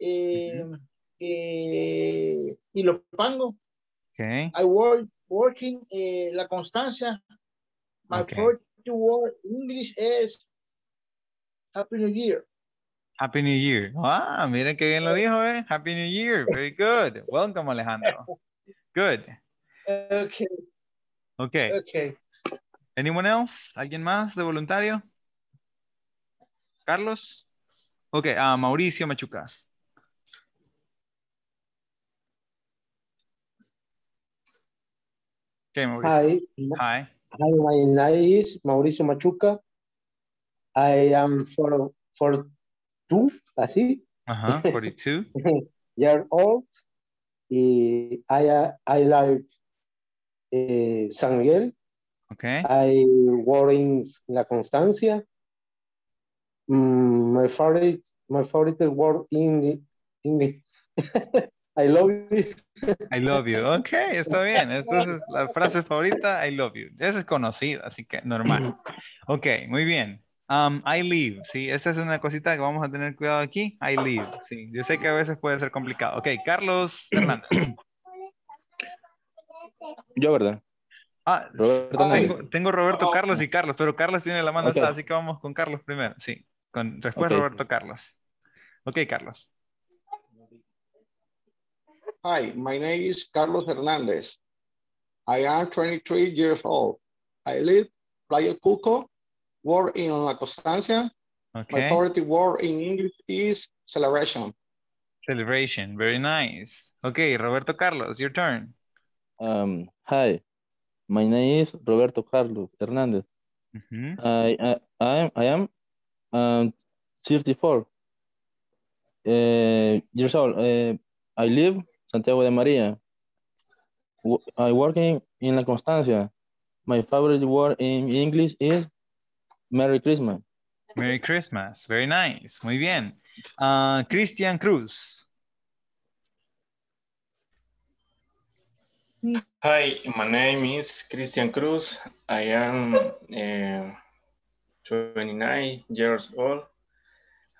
em, mm-hmm. in uh, Ilopango. I work working La Constancia. My first first word English is Happy New Year. Happy New Year. Ah, miren qué bien lo dijo, eh. Happy New Year. Very good. Welcome, Alejandro. Good. Okay. Okay. Okay. Anyone else? ¿Alguien más de voluntario? Carlos? Ok, ah, Mauricio Machuca. Okay, Mauricio. Hi. Hi. Hi, my name is Mauricio Machuca. I am 42, así. Ajá, 42. You're old. Y I, I live eh, San Miguel. Okay. I work in La Constancia. Mm, my favorite, my favorite word in English. I love you. I love you. Ok, está bien. Esta es la frase favorita, I love you. Esa es conocida, así que normal. Ok, muy bien. Um, I leave, sí, esta es una cosita que vamos a tener cuidado aquí. I leave, sí. Yo sé que a veces puede ser complicado. Ok, Carlos Hernández. Yo, ¿verdad? Ah, tengo, Roberto Carlos y Carlos, pero Carlos tiene la mano así que vamos con Carlos primero, sí. Con, después Roberto Carlos. Ok, Carlos. Hi, my name is Carlos Hernández. I am 23 years old. I live Playa Cuco, word in La Constancia. Okay. My favorite word in English is celebration. Celebration, very nice. Okay, Roberto Carlos, your turn. Um, hi, my name is Roberto Carlos Hernandez. Mm -hmm. I, I, I am, I am um, 34 uh, years old. Uh, I live Santiago de Maria. I work in, in La Constancia. My favorite word in English is Merry Christmas. Merry Christmas. Very nice. Muy bien. Ah, Cristian Cruz. Hi, my name is Cristian Cruz. I am 29 eh, years old.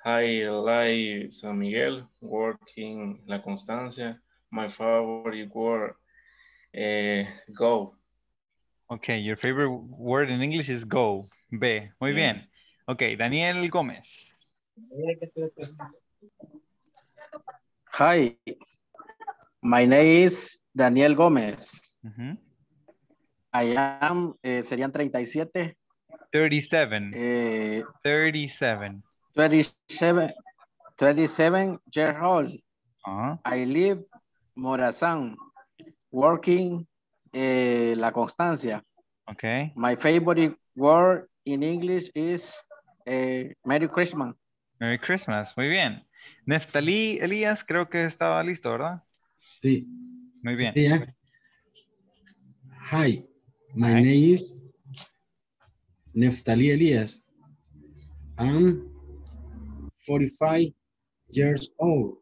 I like San Miguel, working La Constancia. My favorite word, eh, go. Okay, your favorite word in English is go. B. Muy bien. Okay, Daniel Gómez. Hi, my name is Daniel Gómez. Uh I am, eh, serían 37. 37. Eh, 37. 27, 27 years old. Uh I live Morazán, working eh, la constancia. Okay. My favorite word in English is eh, Merry Christmas. Merry Christmas, muy bien. Neftalí Elías, creo que estaba listo, ¿verdad? Sí. Muy bien. Hi, my name is Neftali Elias. I'm 45 years old.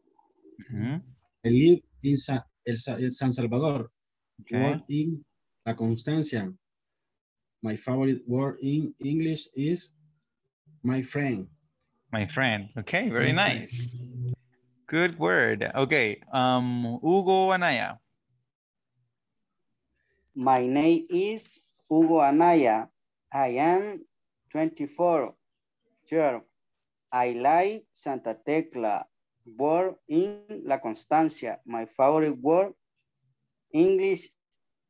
I live in San Salvador. Okay. Word in la constancia. My favorite word in English is my friend. My friend. Okay, very nice. Good word. Okay. Um, Hugo Anaya. My name is Hugo Anaya. I am 24 years. I like Santa Tecla. Born in La Constancia. My favorite word English,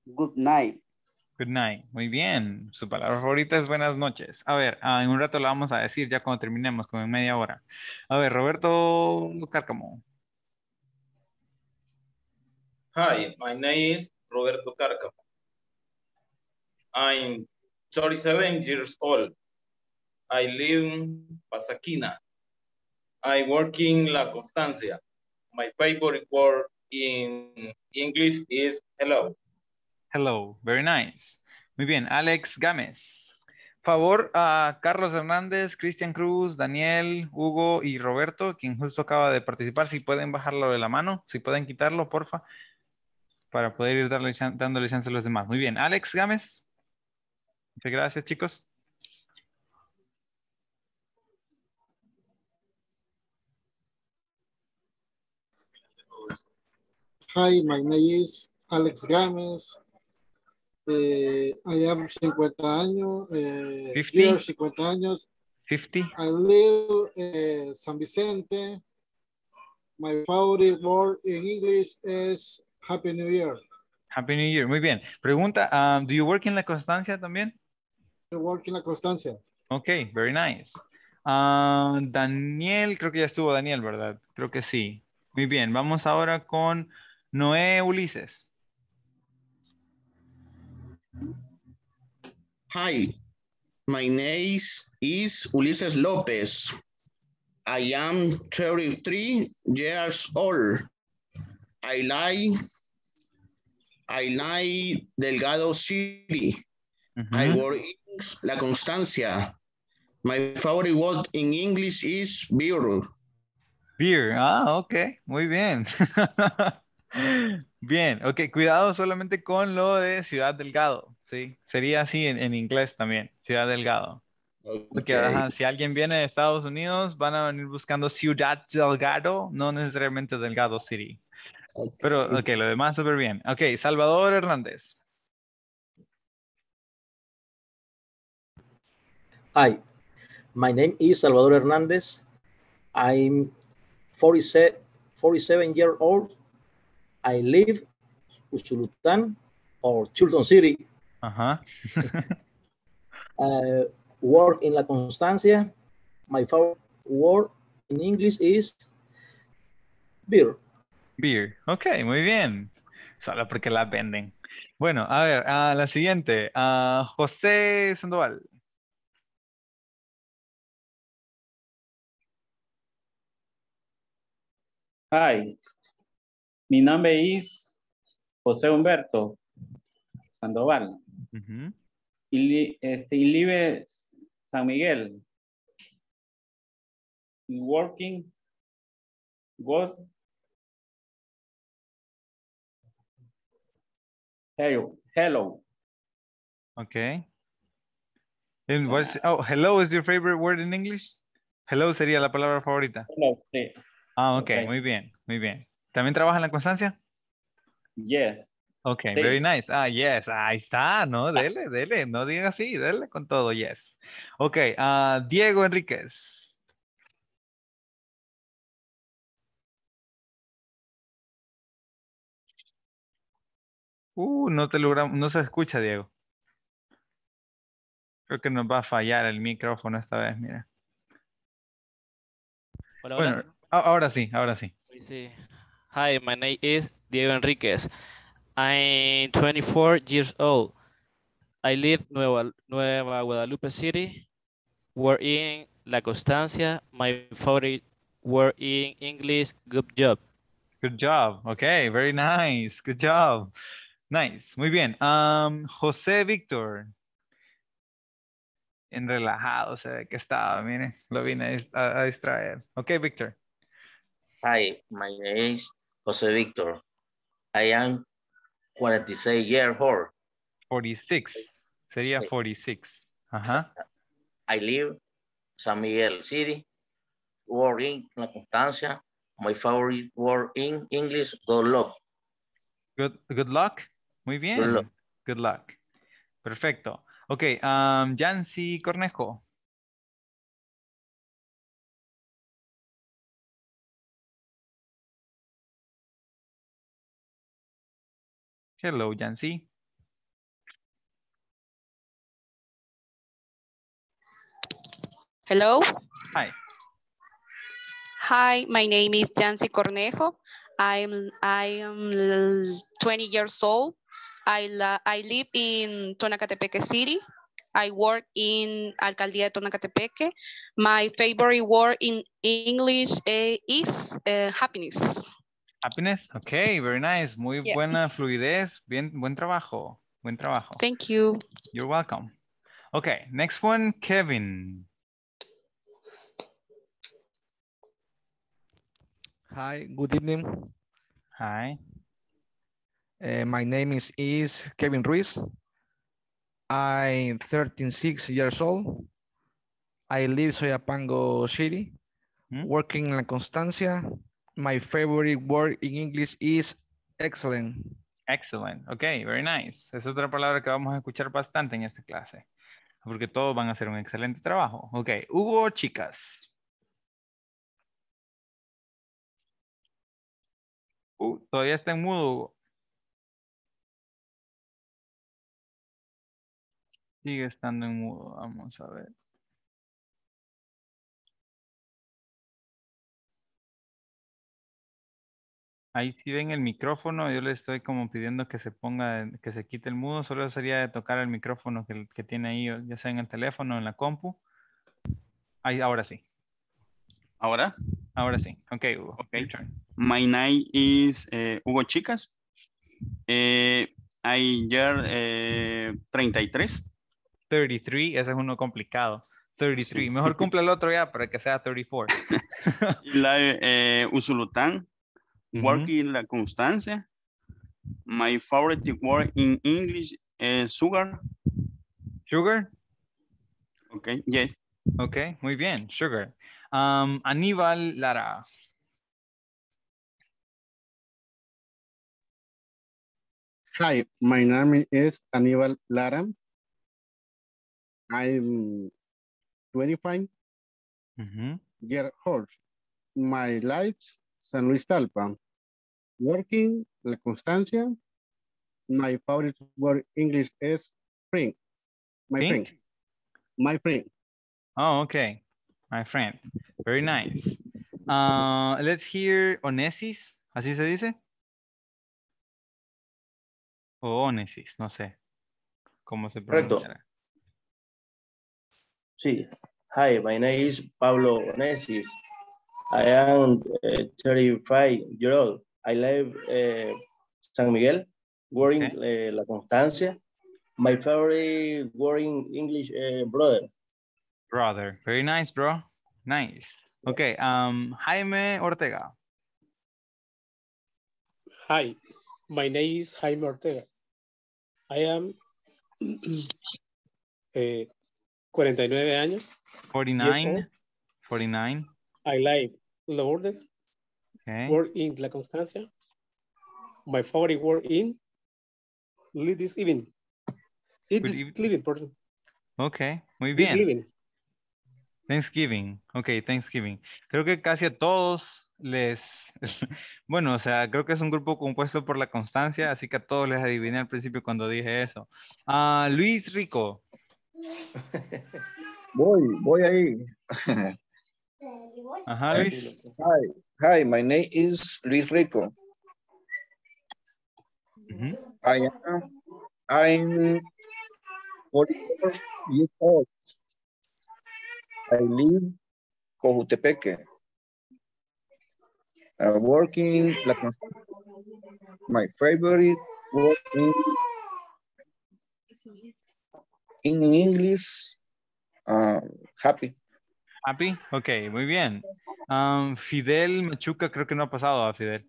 good night. Good night. Muy bien. Su palabra favorita es buenas noches. A ver, ah, en un rato la vamos a decir ya cuando terminemos, como en media hora. A ver, Roberto Cárcamo. Hi, my name is Roberto Cárcamo. I'm 37 years old. I live in Pasaquina. I work in La Constancia. My favorite work in English is hello. Hello, very nice. Muy bien, Alex Gámez. Favor a Carlos Hernández, Cristian Cruz, Daniel, Hugo y Roberto, quien justo acaba de participar, si pueden bajarlo de la mano, si pueden quitarlo, porfa, para poder ir darle, dándole chance a los demás. Muy bien, Alex Gámez. Muchas gracias, chicos. Hi, my name is Alex Gámez. I am 50 años. 50? Eh, años. 50. I live in San Vicente. My favorite word in English is Happy New Year. Happy New Year. Muy bien. Pregunta, um, do you work in La Constancia también? I work in La Constancia. Ok, very nice. Ah, Daniel, creo que ya estuvo Daniel, ¿verdad? Creo que sí. Muy bien, vamos ahora con Noé Ulises. Hi, my name is Ulises López. I am 33 years old. I like I Delgado City. I work in La Constancia. My favorite word in English is beer. Beer, ah, ok, muy bien. Bien, ok, cuidado solamente con lo de Ciudad Delgado, ¿sí? Sería así en, inglés también, Ciudad Delgado. Porque si alguien viene de Estados Unidos, van a venir buscando Ciudad Delgado, no necesariamente Delgado City. Pero, ok, lo demás súper bien. Ok, Salvador Hernández. Hi, my name is Salvador Hernández. I'm 47, 47 years old. I live Chulután, or Chulután City. Ajá. Uh, work in La Constancia. My favorite word in English is beer. Beer. Ok, muy bien. Solo porque la venden. Bueno, a ver, a la siguiente. A José Sandoval. Hi, mi nombre es José Humberto Sandoval. y, este, San Miguel. working was hello. hello. Okay. oh, hello is your favorite word in English? Hello sería la palabra favorita. Ah, muy bien, muy bien. ¿También trabaja en la constancia? Yes. Ok, very nice. Ah, yes, ahí está, ¿no? Ah. Dele, dele, no diga así, dele con todo, yes. Ok, uh, Diego Enríquez. Uh, no te no se escucha, Diego. Creo que nos va a fallar el micrófono esta vez, mira. Bueno, ahora sí, ahora sí. Sí, Hi, my name is Diego Enriquez. I'm 24 years old. I live Nueva, Nueva Guadalupe City, where in La Constancia, my favorite word in English, good job. Good job. Okay, very nice. Good job. Nice. Muy bien. Um, José Víctor. En relajado, se ve que estaba, mire, lo vine a, distraer. Okay, Víctor. Hi, my name is José Víctor, I am 46 years old. 46. Sería 46. Ajá. I live San Miguel City. Work in La Constancia. My favorite word in English, good luck. Good, luck. Muy bien. Good luck. Perfecto. Ok, um, Cornejo. Hello, Yancy. Hello. Hi. Hi, my name is Yancy Cornejo. I'm I am 20 years old. I I live in Tonacatepeque City. I work in Alcaldía de Tonacatepeque. My favorite word in English eh, is uh, happiness. Happiness. Okay, very nice. Muy yeah. buena fluidez. Bien, buen trabajo. Buen trabajo. Thank you. You're welcome. Okay, next one, Kevin. Hi, good evening. Hi. Uh, my name is, is Kevin Ruiz. I'm 36 years old. I live Soyapango City, hmm? working in La Constancia, My favorite word in English is excellent. Excellent. Ok, very nice. Es otra palabra que vamos a escuchar bastante en esta clase. Porque todos van a hacer un excelente trabajo. Ok, Hugo, chicas. Uh, todavía está en mudo, Hugo. Sigue estando en mudo. Vamos a ver. Ahí si ven el micrófono, yo le estoy como pidiendo que se ponga, que se quite el mudo, solo sería tocar el micrófono que, tiene ahí, ya sea en el teléfono o en la compu. ahora sí. ¿Ahora? Ahora sí. Ok, Okay. My name is eh, Hugo Chicas. I year 33. 33, ese es uno complicado. 33. Mejor cumple el otro ya para que sea 34. la eh, Usulután working in la constancia. My favorite word in English is sugar. Sugar? Ok, yes. Ok, muy bien, sugar. Um, Aníbal Lara. Hi, my name is Aníbal Lara. I'm 25 old. My life San Luis Talpa. Working, la constancia. My favorite word English is friend. My friend. My friend. Oh, okay. My friend. Very nice. Uh, let's hear Onesis. ¿Así se dice? O Onesis, no sé. ¿Cómo se pronuncia? Sí. Hi, my name is Pablo Onesis. I am uh, 35 years old. I live uh, San Miguel, working okay. uh, La Constancia. My favorite working English uh, brother. Brother, very nice, bro. Nice. Okay, um, Jaime Ortega. Hi, my name is Jaime Ortega. I am 49 años. Uh, 49, 49. I like the Okay. Work in La Constancia. My favorite word in this evening. It is living, pues Ok, muy bien. Thanksgiving. Ok, Thanksgiving. Creo que casi a todos les, bueno, o sea, creo que es un grupo compuesto por la constancia, así que a todos les adiviné al principio cuando dije eso. Ah, Luis Rico. Voy, voy ahí. Hi, hi, my name is Luis Rico. Mm -hmm. I am I'm 44 years old. I live in Cojutepeque. I am working. La My favorite work in, in English, um, happy. ¿Happy? Ok, muy bien. Fidel Machuca, creo que no ha pasado a Fidel.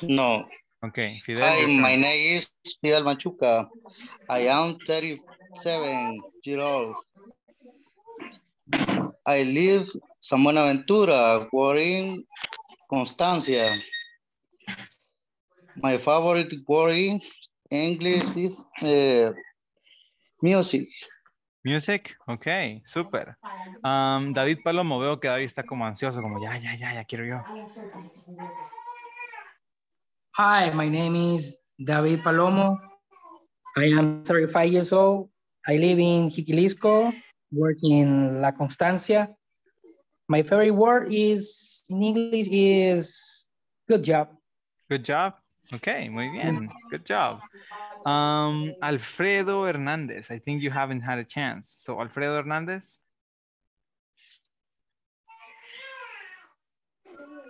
No. Okay, Fidel. Hi, my name is Fidel Machuca. I am 37 years old. I live San Buenaventura, in Constancia. My favorite word English is eh, music. Music, ok, super. Um, David Palomo, veo que David está como ansioso, como ya, ya, ya, ya quiero yo. Hi, my name is David Palomo. I am 35 years old. I live in Jiquilisco, work in La Constancia. My favorite word is in English is good job. Good job. Ok, muy bien. Good job. Um, Alfredo Hernandez. I think you haven't had a chance. So, Alfredo Hernandez.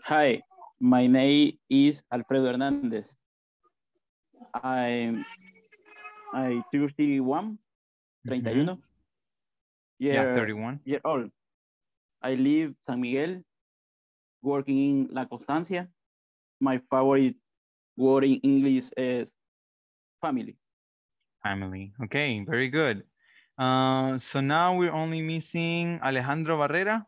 Hi, my name is Alfredo Hernandez. I'm, I'm 31, 31. Mm -hmm. year, yeah, 31. Year old. I live San Miguel, working in La Constancia. My favorite word in English is family. Family. Okay, very good. Uh, so now we're only missing Alejandro Barrera.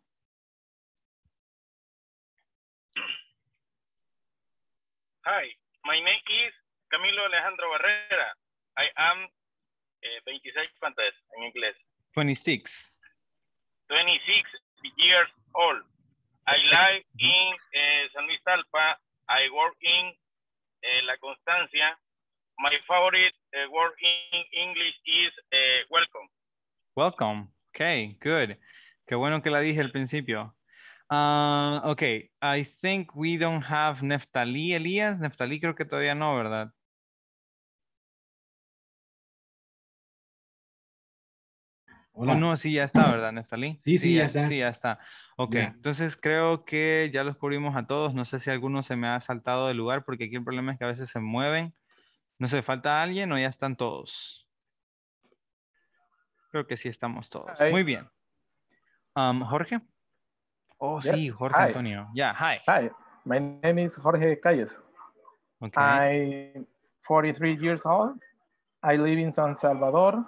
Hi, my name is Camilo Alejandro Barrera. I am uh, 26, ¿cuánto es 26. 26 years old. I live in uh, San Luis I work in Eh, la constancia. My favorite eh, word in English is eh, welcome. Welcome. Okay, good. Qué bueno que la dije al principio. ok, ah, okay, I think we don't have Neftali Elías. Neftali, creo que todavía no, ¿verdad? Hola. Oh, no, sí, ya está, ¿verdad, Neftali. Sí, sí, ya, está. Sí, ya está. Ok, entonces creo que ya los cubrimos a todos. No sé si alguno se me ha saltado del lugar porque aquí el problema es que a veces se mueven. No sé, ¿falta alguien o ya están todos? Creo que sí estamos todos. Muy bien. Um, Jorge. Oh, sí, Jorge Antonio. Yeah, hi. Hi, my name is Jorge Calles. I'm 43 years old. I live in San Salvador,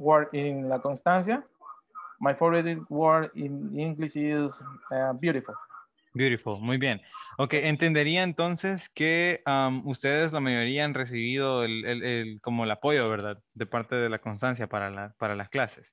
work in La Constancia my favorite word in English is uh, beautiful. Beautiful, muy bien. Ok, entendería entonces que ustedes la mayoría han recibido el, el, como el apoyo, ¿verdad? De parte de la constancia para, la, para las clases.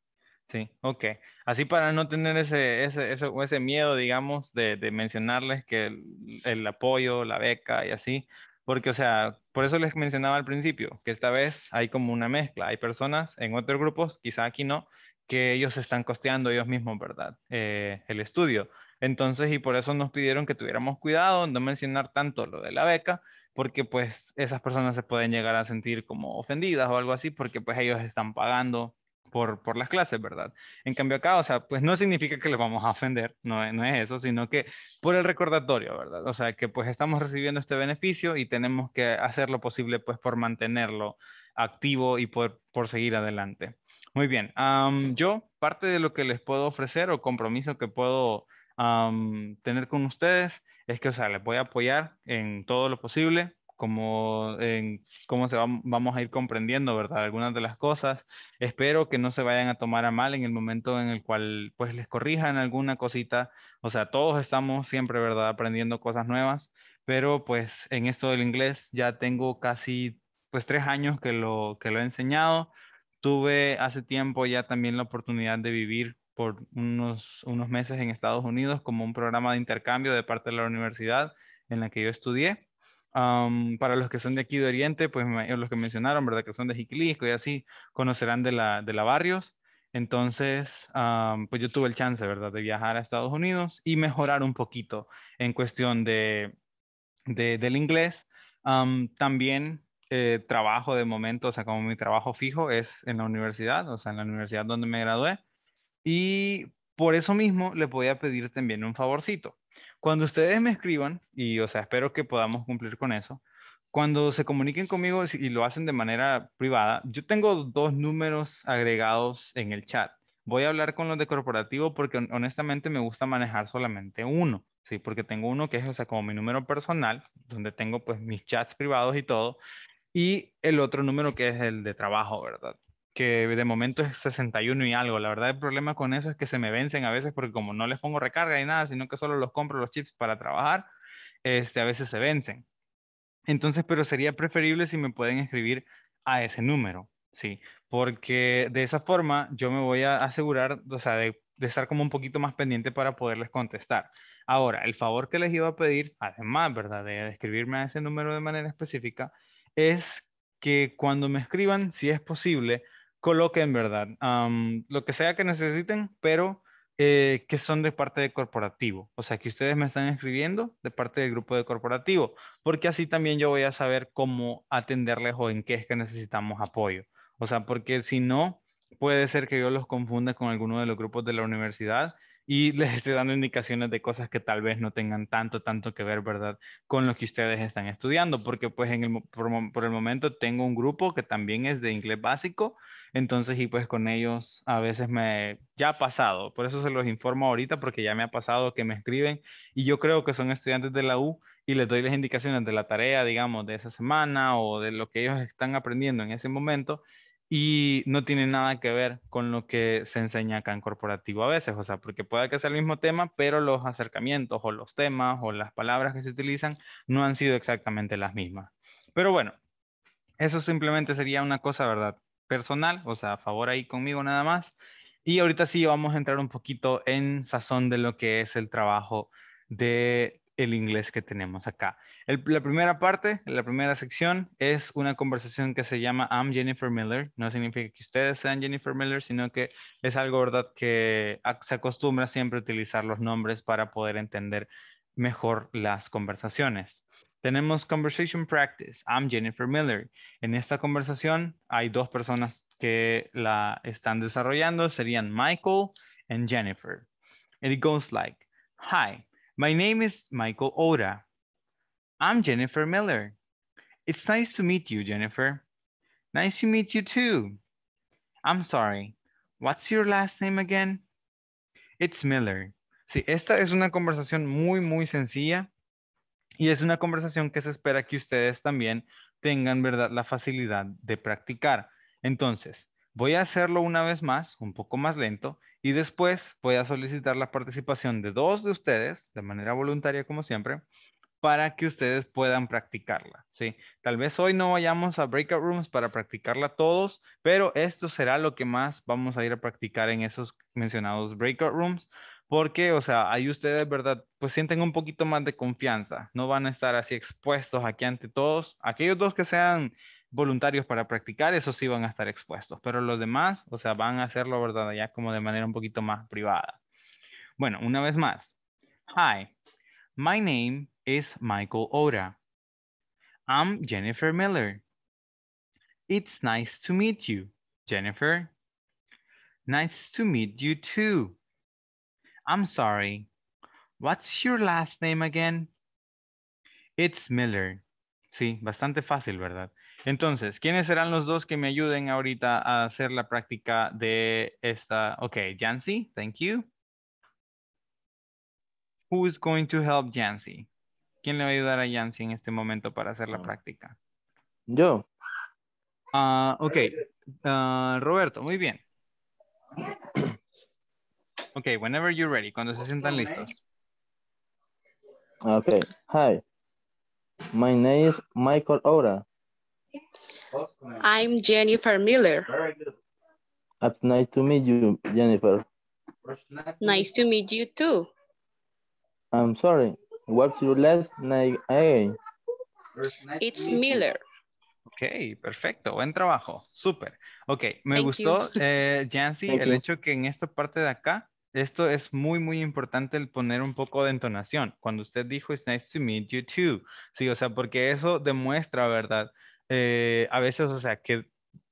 Sí, ok. Así para no tener ese, ese, miedo, digamos, de, de mencionarles que el, el, apoyo, la beca y así, porque, o sea, por eso les mencionaba al principio, que esta vez hay como una mezcla. Hay personas en otros grupos, quizá aquí no, que ellos están costeando ellos mismos, ¿verdad? Eh, el estudio. Entonces, y por eso nos pidieron que tuviéramos cuidado, no mencionar tanto lo de la beca, porque pues esas personas se pueden llegar a sentir como ofendidas o algo así, porque pues ellos están pagando por, las clases, ¿verdad? En cambio acá, o sea, pues no significa que les vamos a ofender, no, es eso, sino que por el recordatorio, ¿verdad? O sea, que pues estamos recibiendo este beneficio y tenemos que hacer lo posible pues por mantenerlo activo y por, por seguir adelante. Muy bien. yo, parte de lo que les puedo ofrecer o compromiso que puedo tener con ustedes es que, o sea, les voy a apoyar en todo lo posible, como en cómo se vamos a ir comprendiendo, ¿verdad? Algunas de las cosas. Espero que no se vayan a tomar a mal en el momento en el cual, pues, les corrijan alguna cosita. O sea, todos estamos siempre, ¿verdad? Aprendiendo cosas nuevas, pero pues en esto del inglés ya tengo casi, pues, tres años que lo, que lo he enseñado tuve hace tiempo ya también la oportunidad de vivir por unos, unos meses en Estados Unidos como un programa de intercambio de parte de la universidad en la que yo estudié. para los que son de aquí de Oriente, pues los que mencionaron, ¿verdad? Que son de Jiquilisco y así, conocerán de la, de la barrios. Entonces, pues yo tuve el chance, ¿verdad? De viajar a Estados Unidos y mejorar un poquito en cuestión de, del inglés. también eh, trabajo de momento, o sea, como mi trabajo fijo es en la universidad, o sea, en la universidad donde me gradué. Y por eso mismo le voy a pedir también un favorcito. Cuando ustedes me escriban, y o sea, espero que podamos cumplir con eso, cuando se comuniquen conmigo y lo hacen de manera privada, yo tengo dos números agregados en el chat. Voy a hablar con los de corporativo porque honestamente me gusta manejar solamente uno, ¿sí? Porque tengo uno que es, o sea, como mi número personal, donde tengo pues mis chats privados y todo, y el otro número que es el de trabajo, ¿verdad? Que de momento es 61 y algo. La verdad, el problema con eso es que se me vencen a veces porque como no les pongo recarga ni nada, sino que solo los compro los chips para trabajar, este, a veces se vencen. Entonces, pero sería preferible si me pueden escribir a ese número, ¿sí? Porque de esa forma yo me voy a asegurar, o sea, de estar como un poquito más pendiente para poderles contestar. Ahora, el favor que les iba a pedir, además, ¿verdad? De escribirme a ese número de manera específica, es que cuando me escriban, si es posible, coloquen, ¿verdad? lo que sea que necesiten, pero eh, que son de parte de corporativo. O sea, que ustedes me están escribiendo de parte del grupo de corporativo, porque así también yo voy a saber cómo atenderles o en qué es que necesitamos apoyo. O sea, porque si no, puede ser que yo los confunda con alguno de los grupos de la universidad y les estoy dando indicaciones de cosas que tal vez no tengan tanto, tanto que ver, ¿verdad? Con lo que ustedes están estudiando, porque pues en por, el momento tengo un grupo que también es de inglés básico, entonces y pues con ellos a veces me, ya ha pasado, por eso se los informo ahorita, porque ya me ha pasado que me escriben y yo creo que son estudiantes de la U y les doy las indicaciones de la tarea, digamos, de esa semana o de lo que ellos están aprendiendo en ese momento y no tiene nada que ver con lo que se enseña acá en corporativo a veces, o sea, porque puede que sea el mismo tema, pero los acercamientos o los temas o las palabras que se utilizan no han sido exactamente las mismas. Pero bueno, eso simplemente sería una cosa, ¿verdad? Personal, o sea, a favor ahí conmigo nada más. Y ahorita sí vamos a entrar un poquito en sazón de lo que es el trabajo de el inglés que tenemos acá. la primera parte, la primera sección es una conversación que se llama I'm Jennifer Miller. No significa que ustedes sean Jennifer Miller, sino que es algo, ¿verdad?, que se acostumbra siempre utilizar los nombres para poder entender mejor las conversaciones. Tenemos Conversation Practice. I'm Jennifer Miller. En esta conversación hay dos personas que la están desarrollando. Serían Michael y Jennifer. And it goes like, Hi, My name is Michael Oda. I'm Jennifer Miller. It's nice to meet you, Jennifer. Nice to meet you too. I'm sorry, what's your last name again? It's Miller. Sí, esta es una conversación muy, muy sencilla y es una conversación que se espera que ustedes también tengan, ¿verdad?, la facilidad de practicar. Entonces, voy a hacerlo una vez más, un poco más lento, y después voy a solicitar la participación de dos de ustedes, de manera voluntaria como siempre, para que ustedes puedan practicarla. ¿sí? Tal vez hoy no vayamos a breakout rooms para practicarla todos, pero esto será lo que más vamos a ir a practicar en esos mencionados breakout rooms, porque, o sea, ahí ustedes, ¿verdad? Pues sienten un poquito más de confianza, no van a estar así expuestos aquí ante todos. Aquellos dos que sean voluntarios para practicar, esos sí van a estar expuestos, pero los demás, o sea, van a hacerlo, ¿verdad? Ya como de manera un poquito más privada. Bueno, una vez más. Hi, my name is Michael Ora. I'm Jennifer Miller. It's nice to meet you, Jennifer. Nice to meet you too. I'm sorry. What's your last name again? It's Miller. Sí, bastante fácil, ¿verdad? Entonces, ¿quiénes serán los dos que me ayuden ahorita a hacer la práctica de esta? Ok, Jancy, thank you. Who is going to help Jancy? ¿Quién le va a ayudar a Jancy en este momento para hacer la ah. práctica? Yo. Ah, ok, ah, Roberto, muy bien. Ok, whenever you're ready, cuando se sientan listos. Ok, hi. My name is Michael Ora. I'm Jennifer Miller. It's nice to meet you, Jennifer. Nice to meet you too. I'm sorry, what's your last name It's Miller. Ok, perfecto, buen trabajo, súper. Ok, me gustó, Jancy, eh, el hecho que en esta parte de acá, esto es muy, muy importante el poner un poco de entonación. Cuando usted dijo, it's nice to meet you too. Sí, o sea, porque eso demuestra, ¿verdad? Eh, a veces, o sea, que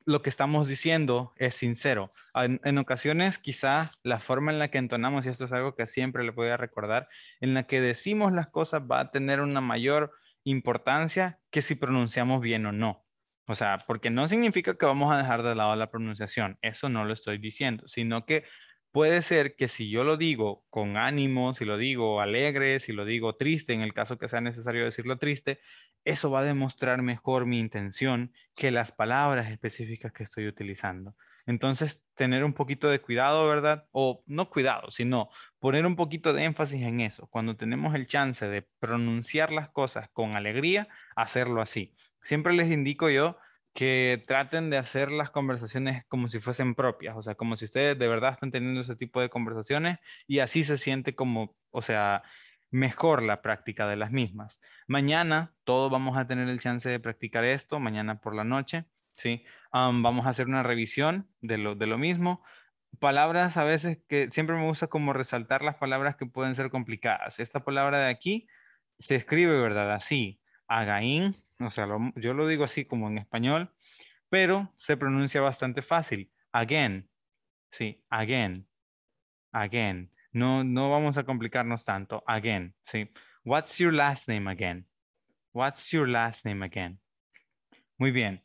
lo que estamos diciendo es sincero. En, en, ocasiones, quizá la forma en la que entonamos, y esto es algo que siempre le voy a recordar, en la que decimos las cosas va a tener una mayor importancia que si pronunciamos bien o no. O sea, porque no significa que vamos a dejar de lado la pronunciación, eso no lo estoy diciendo, sino que puede ser que si yo lo digo con ánimo, si lo digo alegre, si lo digo triste, en el caso que sea necesario decirlo triste, eso va a demostrar mejor mi intención que las palabras específicas que estoy utilizando. Entonces, tener un poquito de cuidado, ¿verdad? O no cuidado, sino poner un poquito de énfasis en eso. Cuando tenemos el chance de pronunciar las cosas con alegría, hacerlo así. Siempre les indico yo que traten de hacer las conversaciones como si fuesen propias, o sea, como si ustedes de verdad están teniendo ese tipo de conversaciones y así se siente como, o sea, mejor la práctica de las mismas. Mañana todos vamos a tener el chance de practicar esto, mañana por la noche, ¿sí? vamos a hacer una revisión de lo, de mismo. Palabras a veces que siempre me gusta como resaltar las palabras que pueden ser complicadas. Esta palabra de aquí se escribe, ¿verdad? Así, agaín, o sea, yo lo digo así como en español, pero se pronuncia bastante fácil. Again, sí, again, again. No, no vamos a complicarnos tanto, again, sí. What's your last name again? What's your last name again? Muy bien.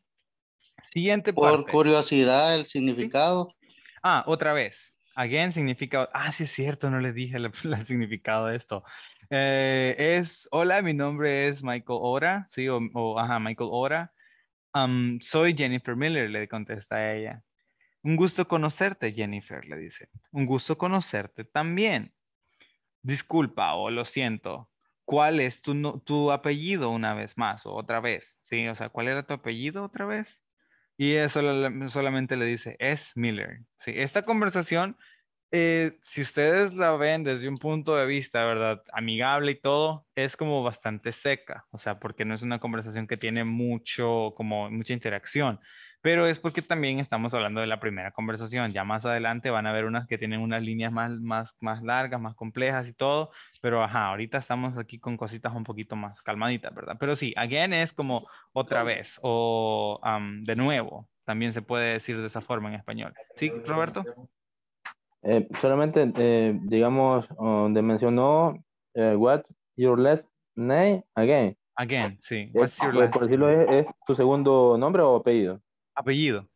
Siguiente Por curiosidad, el significado. Ah, otra vez. Again significado. ah, sí es cierto, no le dije el significado de esto. Eh, es, hola, mi nombre es Michael Ora, sí, o, ajá, Michael Ora. Um, soy Jennifer Miller, le contesta a ella. Un gusto conocerte, Jennifer, le dice. Un gusto conocerte también. Disculpa o oh, lo siento cuál es tu, apellido una vez más o otra vez, ¿sí? O sea, ¿cuál era tu apellido otra vez? Y eso mm, solamente le dice, es Miller. ¿sí? Esta conversación, eh, si ustedes la ven desde un punto de vista, ¿verdad? Amigable y todo, es como bastante seca, o sea, porque no es una conversación que tiene mucho, como mucha interacción pero es porque también estamos hablando de la primera conversación. Ya más adelante van a ver unas que tienen unas líneas más, más, más largas, más complejas y todo, pero ajá, ahorita estamos aquí con cositas un poquito más calmaditas, ¿verdad? Pero sí, again es como otra vez o de nuevo, también se puede decir de esa forma en español. ¿Sí, Roberto? Eh, solamente, eh, digamos, donde mencionó, eh, what your last name again. Again, sí. Pues, por decirlo, ¿es tu segundo nombre o apellido? Apellido.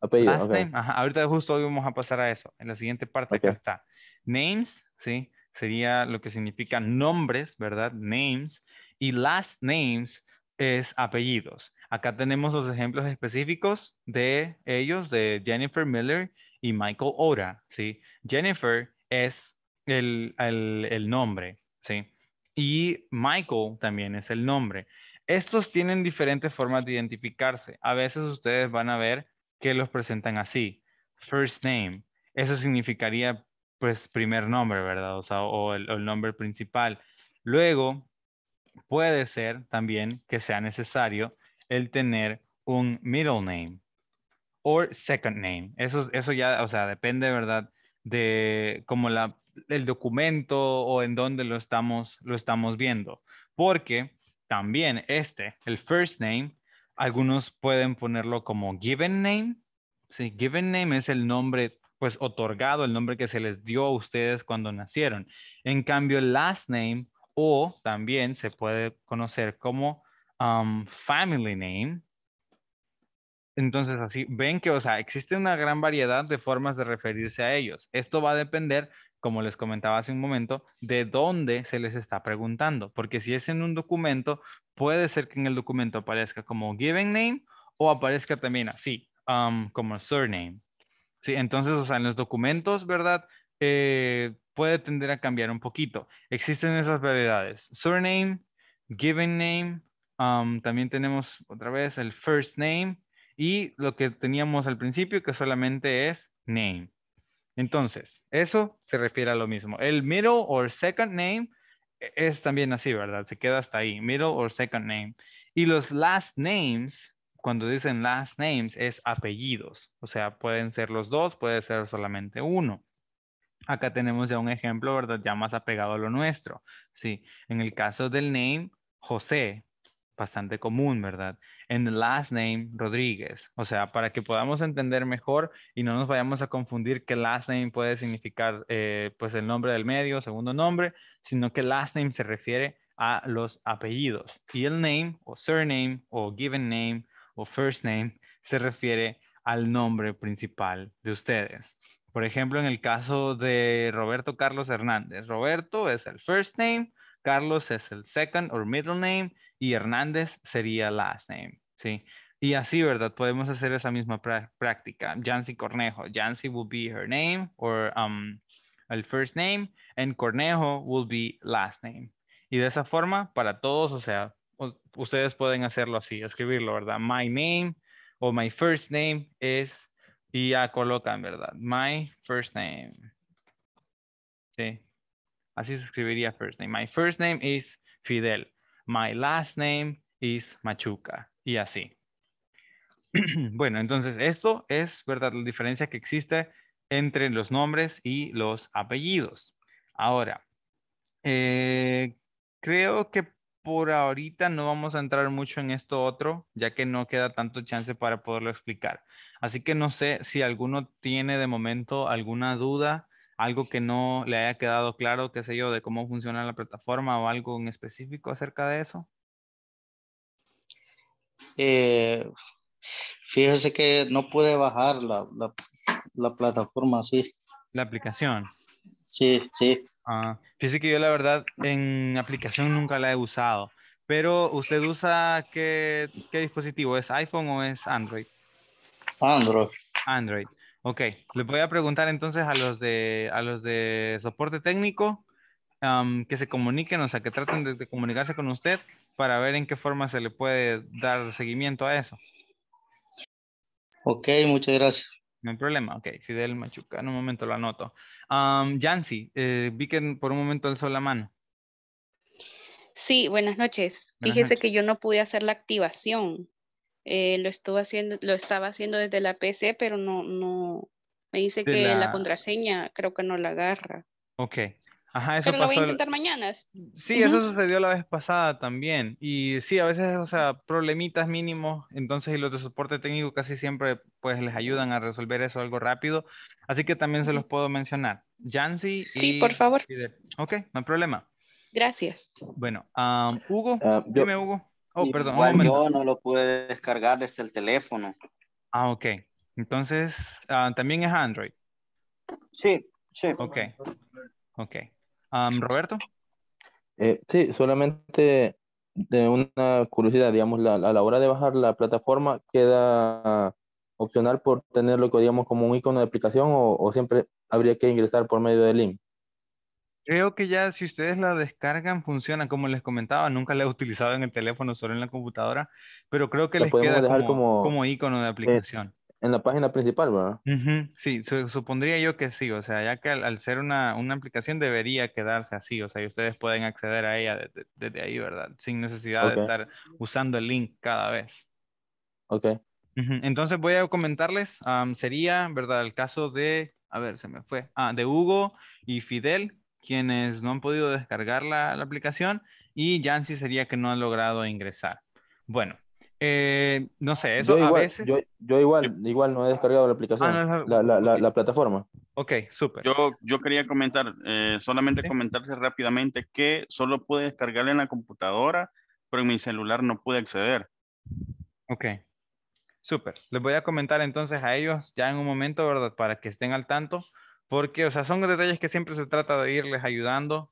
Apellido, ahorita justo hoy vamos a pasar a eso, en la siguiente parte que está. Names, ¿sí? Sería lo que significa nombres, ¿verdad? Names. Y last names es apellidos. Acá tenemos los ejemplos específicos de ellos, de Jennifer Miller y Michael Ora, ¿sí? Jennifer es el, el nombre, ¿sí? Y Michael también es el nombre. Estos tienen diferentes formas de identificarse. A veces ustedes van a ver que los presentan así. First name. Eso significaría pues primer nombre, ¿verdad? O el, nombre principal. Luego, puede ser también que sea necesario el tener un middle name o second name. Eso, eso ya, o sea, depende, ¿verdad? De cómo la, el documento o en dónde lo estamos, lo estamos viendo. Porque también este, el first name, algunos pueden ponerlo como given name. si given name es el nombre pues otorgado, el nombre que se les dio a ustedes cuando nacieron. En cambio, last name o también se puede conocer como um, family name. Entonces, así ven que, o sea, existe una gran variedad de formas de referirse a ellos. Esto va a depender como les comentaba hace un momento, de dónde se les está preguntando. Porque si es en un documento, puede ser que en el documento aparezca como given name o aparezca también así, um, como surname. Sí, entonces, o sea, en los documentos, ¿verdad? Eh, puede tender a cambiar un poquito. Existen esas variedades. Surname, given name, um, también tenemos otra vez el first name y lo que teníamos al principio que solamente es name. Entonces, eso se refiere a lo mismo. El middle or second name e-, es también así, ¿verdad? Se queda hasta ahí, middle or second name. Y los last names, cuando dicen last names, es apellidos. O sea, pueden ser los dos, puede ser solamente uno. Acá tenemos ya un ejemplo, ¿verdad? Ya más apegado a lo nuestro. Sí, en el caso del name, José, bastante común, ¿verdad? En the last name Rodríguez, o sea, para que podamos entender mejor y no nos vayamos a confundir que last name puede significar eh, pues el nombre del medio, segundo nombre, sino que last name se refiere a los apellidos y el name o surname o given name o first name se refiere al nombre principal de ustedes. Por ejemplo, en el caso de Roberto Carlos Hernández, Roberto es el first name, Carlos es el second or middle name y Hernández sería last name, ¿sí? Y así, ¿verdad? Podemos hacer esa misma práctica. Jancy Cornejo. Jancy will be her name or um, el first name and Cornejo will be last name. Y de esa forma, para todos, o sea, ustedes pueden hacerlo así, escribirlo, ¿verdad? My name o my first name is y ya colocan, ¿verdad? My first name. Sí. Así se escribiría first name. My first name is Fidel. My last name is Machuca. Y así. bueno, entonces esto es, ¿verdad? La diferencia que existe entre los nombres y los apellidos. Ahora, eh, creo que por ahorita no vamos a entrar mucho en esto otro, ya que no queda tanto chance para poderlo explicar. Así que no sé si alguno tiene de momento alguna duda algo que no le haya quedado claro, qué sé yo, de cómo funciona la plataforma o algo en específico acerca de eso? Eh, fíjese que no puede bajar la, plataforma, sí. La aplicación. Sí, sí. Ah, fíjese que yo la verdad en aplicación nunca la he usado, pero usted usa qué, qué dispositivo, ¿es iPhone o es Android? Android. Android. Ok, les voy a preguntar entonces a los de, a los de soporte técnico que se comuniquen, o sea, que traten de, comunicarse con usted para ver en qué forma se le puede dar seguimiento a eso. Ok, muchas gracias. No hay problema, ok. Fidel Machuca, en un momento lo anoto. Yancy, eh, vi que por un momento alzó la mano. Sí, buenas noches. Fíjese que yo no pude hacer la activación. Eh, lo estuvo haciendo, lo estaba haciendo desde la PC, pero no, no, me dice que la... contraseña creo que no la agarra. Ok. Ajá, eso pero pasó lo voy a intentar mañana. Sí, eso sucedió la vez pasada también. Y sí, a veces, o sea, problemitas mínimos. Entonces, y los de soporte técnico casi siempre, pues, les ayudan a resolver eso algo rápido. Así que también se los puedo mencionar. Jancy. Y... Sí, por favor. Ok, no hay problema. Gracias. Bueno, Hugo, ah, yo... dime, Hugo. Oh, perdón. yo no lo pude descargar desde el teléfono. Ah, ok. Entonces, ah, también es Android. Sí, sí. Ok. Ok. Roberto. Eh, sí, solamente de una curiosidad, digamos, a la hora de bajar la plataforma queda opcional por tener lo que digamos como un icono de aplicación o siempre habría que ingresar por medio del link. Creo que ya si ustedes la descargan, funciona. Como les comentaba, nunca la he utilizado en el teléfono, solo en la computadora, pero creo que les queda como, como, icono de eh, aplicación. En, la página principal, ¿verdad? Sí, supondría yo que sí. O sea, ya que al, ser una, una, aplicación debería quedarse así. O sea, y ustedes pueden acceder a ella desde, ahí, ¿verdad? Sin necesidad de estar usando el link cada vez. Ok. Entonces voy a comentarles, sería, ¿verdad? El caso de, a ver, se me fue, ah, de Hugo y Fidel, quienes no han podido descargar la, aplicación y Yancy sería que no han logrado ingresar. Bueno, eh, no sé, eso yo igual, a veces... Yo, igual, igual no he descargado la aplicación, ah, la, plataforma. Ok, súper. Yo, yo quería comentar, eh, solamente comentarse rápidamente que solo pude descargarla en la computadora, pero en mi celular no pude acceder. Ok, súper. Les voy a comentar entonces a ellos ya en un momento, ¿verdad? Para que estén al tanto porque, o sea, son detalles que siempre se trata de irles ayudando.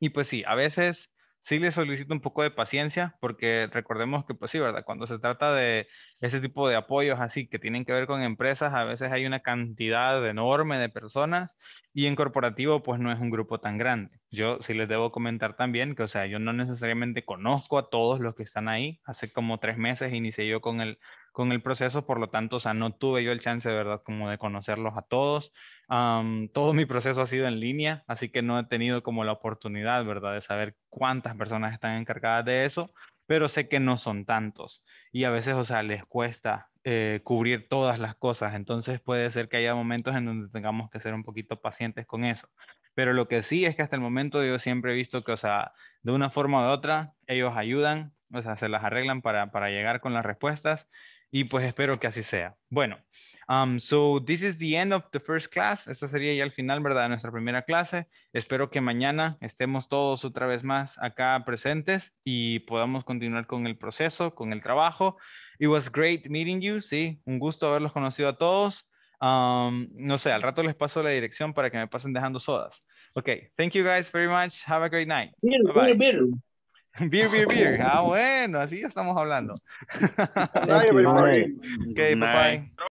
y pues sí, a veces sí les solicito un poco de paciencia, porque recordemos que, pues sí, ¿verdad? Cuando se trata de ese tipo de apoyos así que tienen que ver con empresas, a veces hay una cantidad enorme de personas y en corporativo, pues no es un grupo tan grande. Yo sí les debo comentar también que, o sea, yo no necesariamente conozco a todos los que están ahí. Hace como tres meses inicié yo con el con el proceso, por lo tanto, o sea, no tuve yo el chance, ¿verdad? Como de conocerlos a todos. todo mi proceso ha sido en línea, así que no he tenido como la oportunidad, ¿verdad? De saber cuántas personas están encargadas de eso, pero sé que no son tantos. Y a veces, o sea, les cuesta eh, cubrir todas las cosas, entonces puede ser que haya momentos en donde tengamos que ser un poquito pacientes con eso. Pero lo que sí es que hasta el momento yo siempre he visto que, o sea, de una forma u otra, ellos ayudan, o sea, se las arreglan para, para llegar con las respuestas y pues espero que así sea. Bueno, um, so this is the end of the first class. Esta sería ya el final, ¿verdad? De nuestra primera clase. Espero que mañana estemos todos otra vez más acá presentes y podamos continuar con el proceso, con el trabajo. It was great meeting you, sí. Un gusto haberlos conocido a todos. Um, no sé, al rato les paso la dirección para que me pasen dejando sodas. Ok, thank you guys very much. Have a great night. bye, -bye. Beer, beer, beer. Ah, bueno, así ya estamos hablando. Bye, everybody. Okay, bye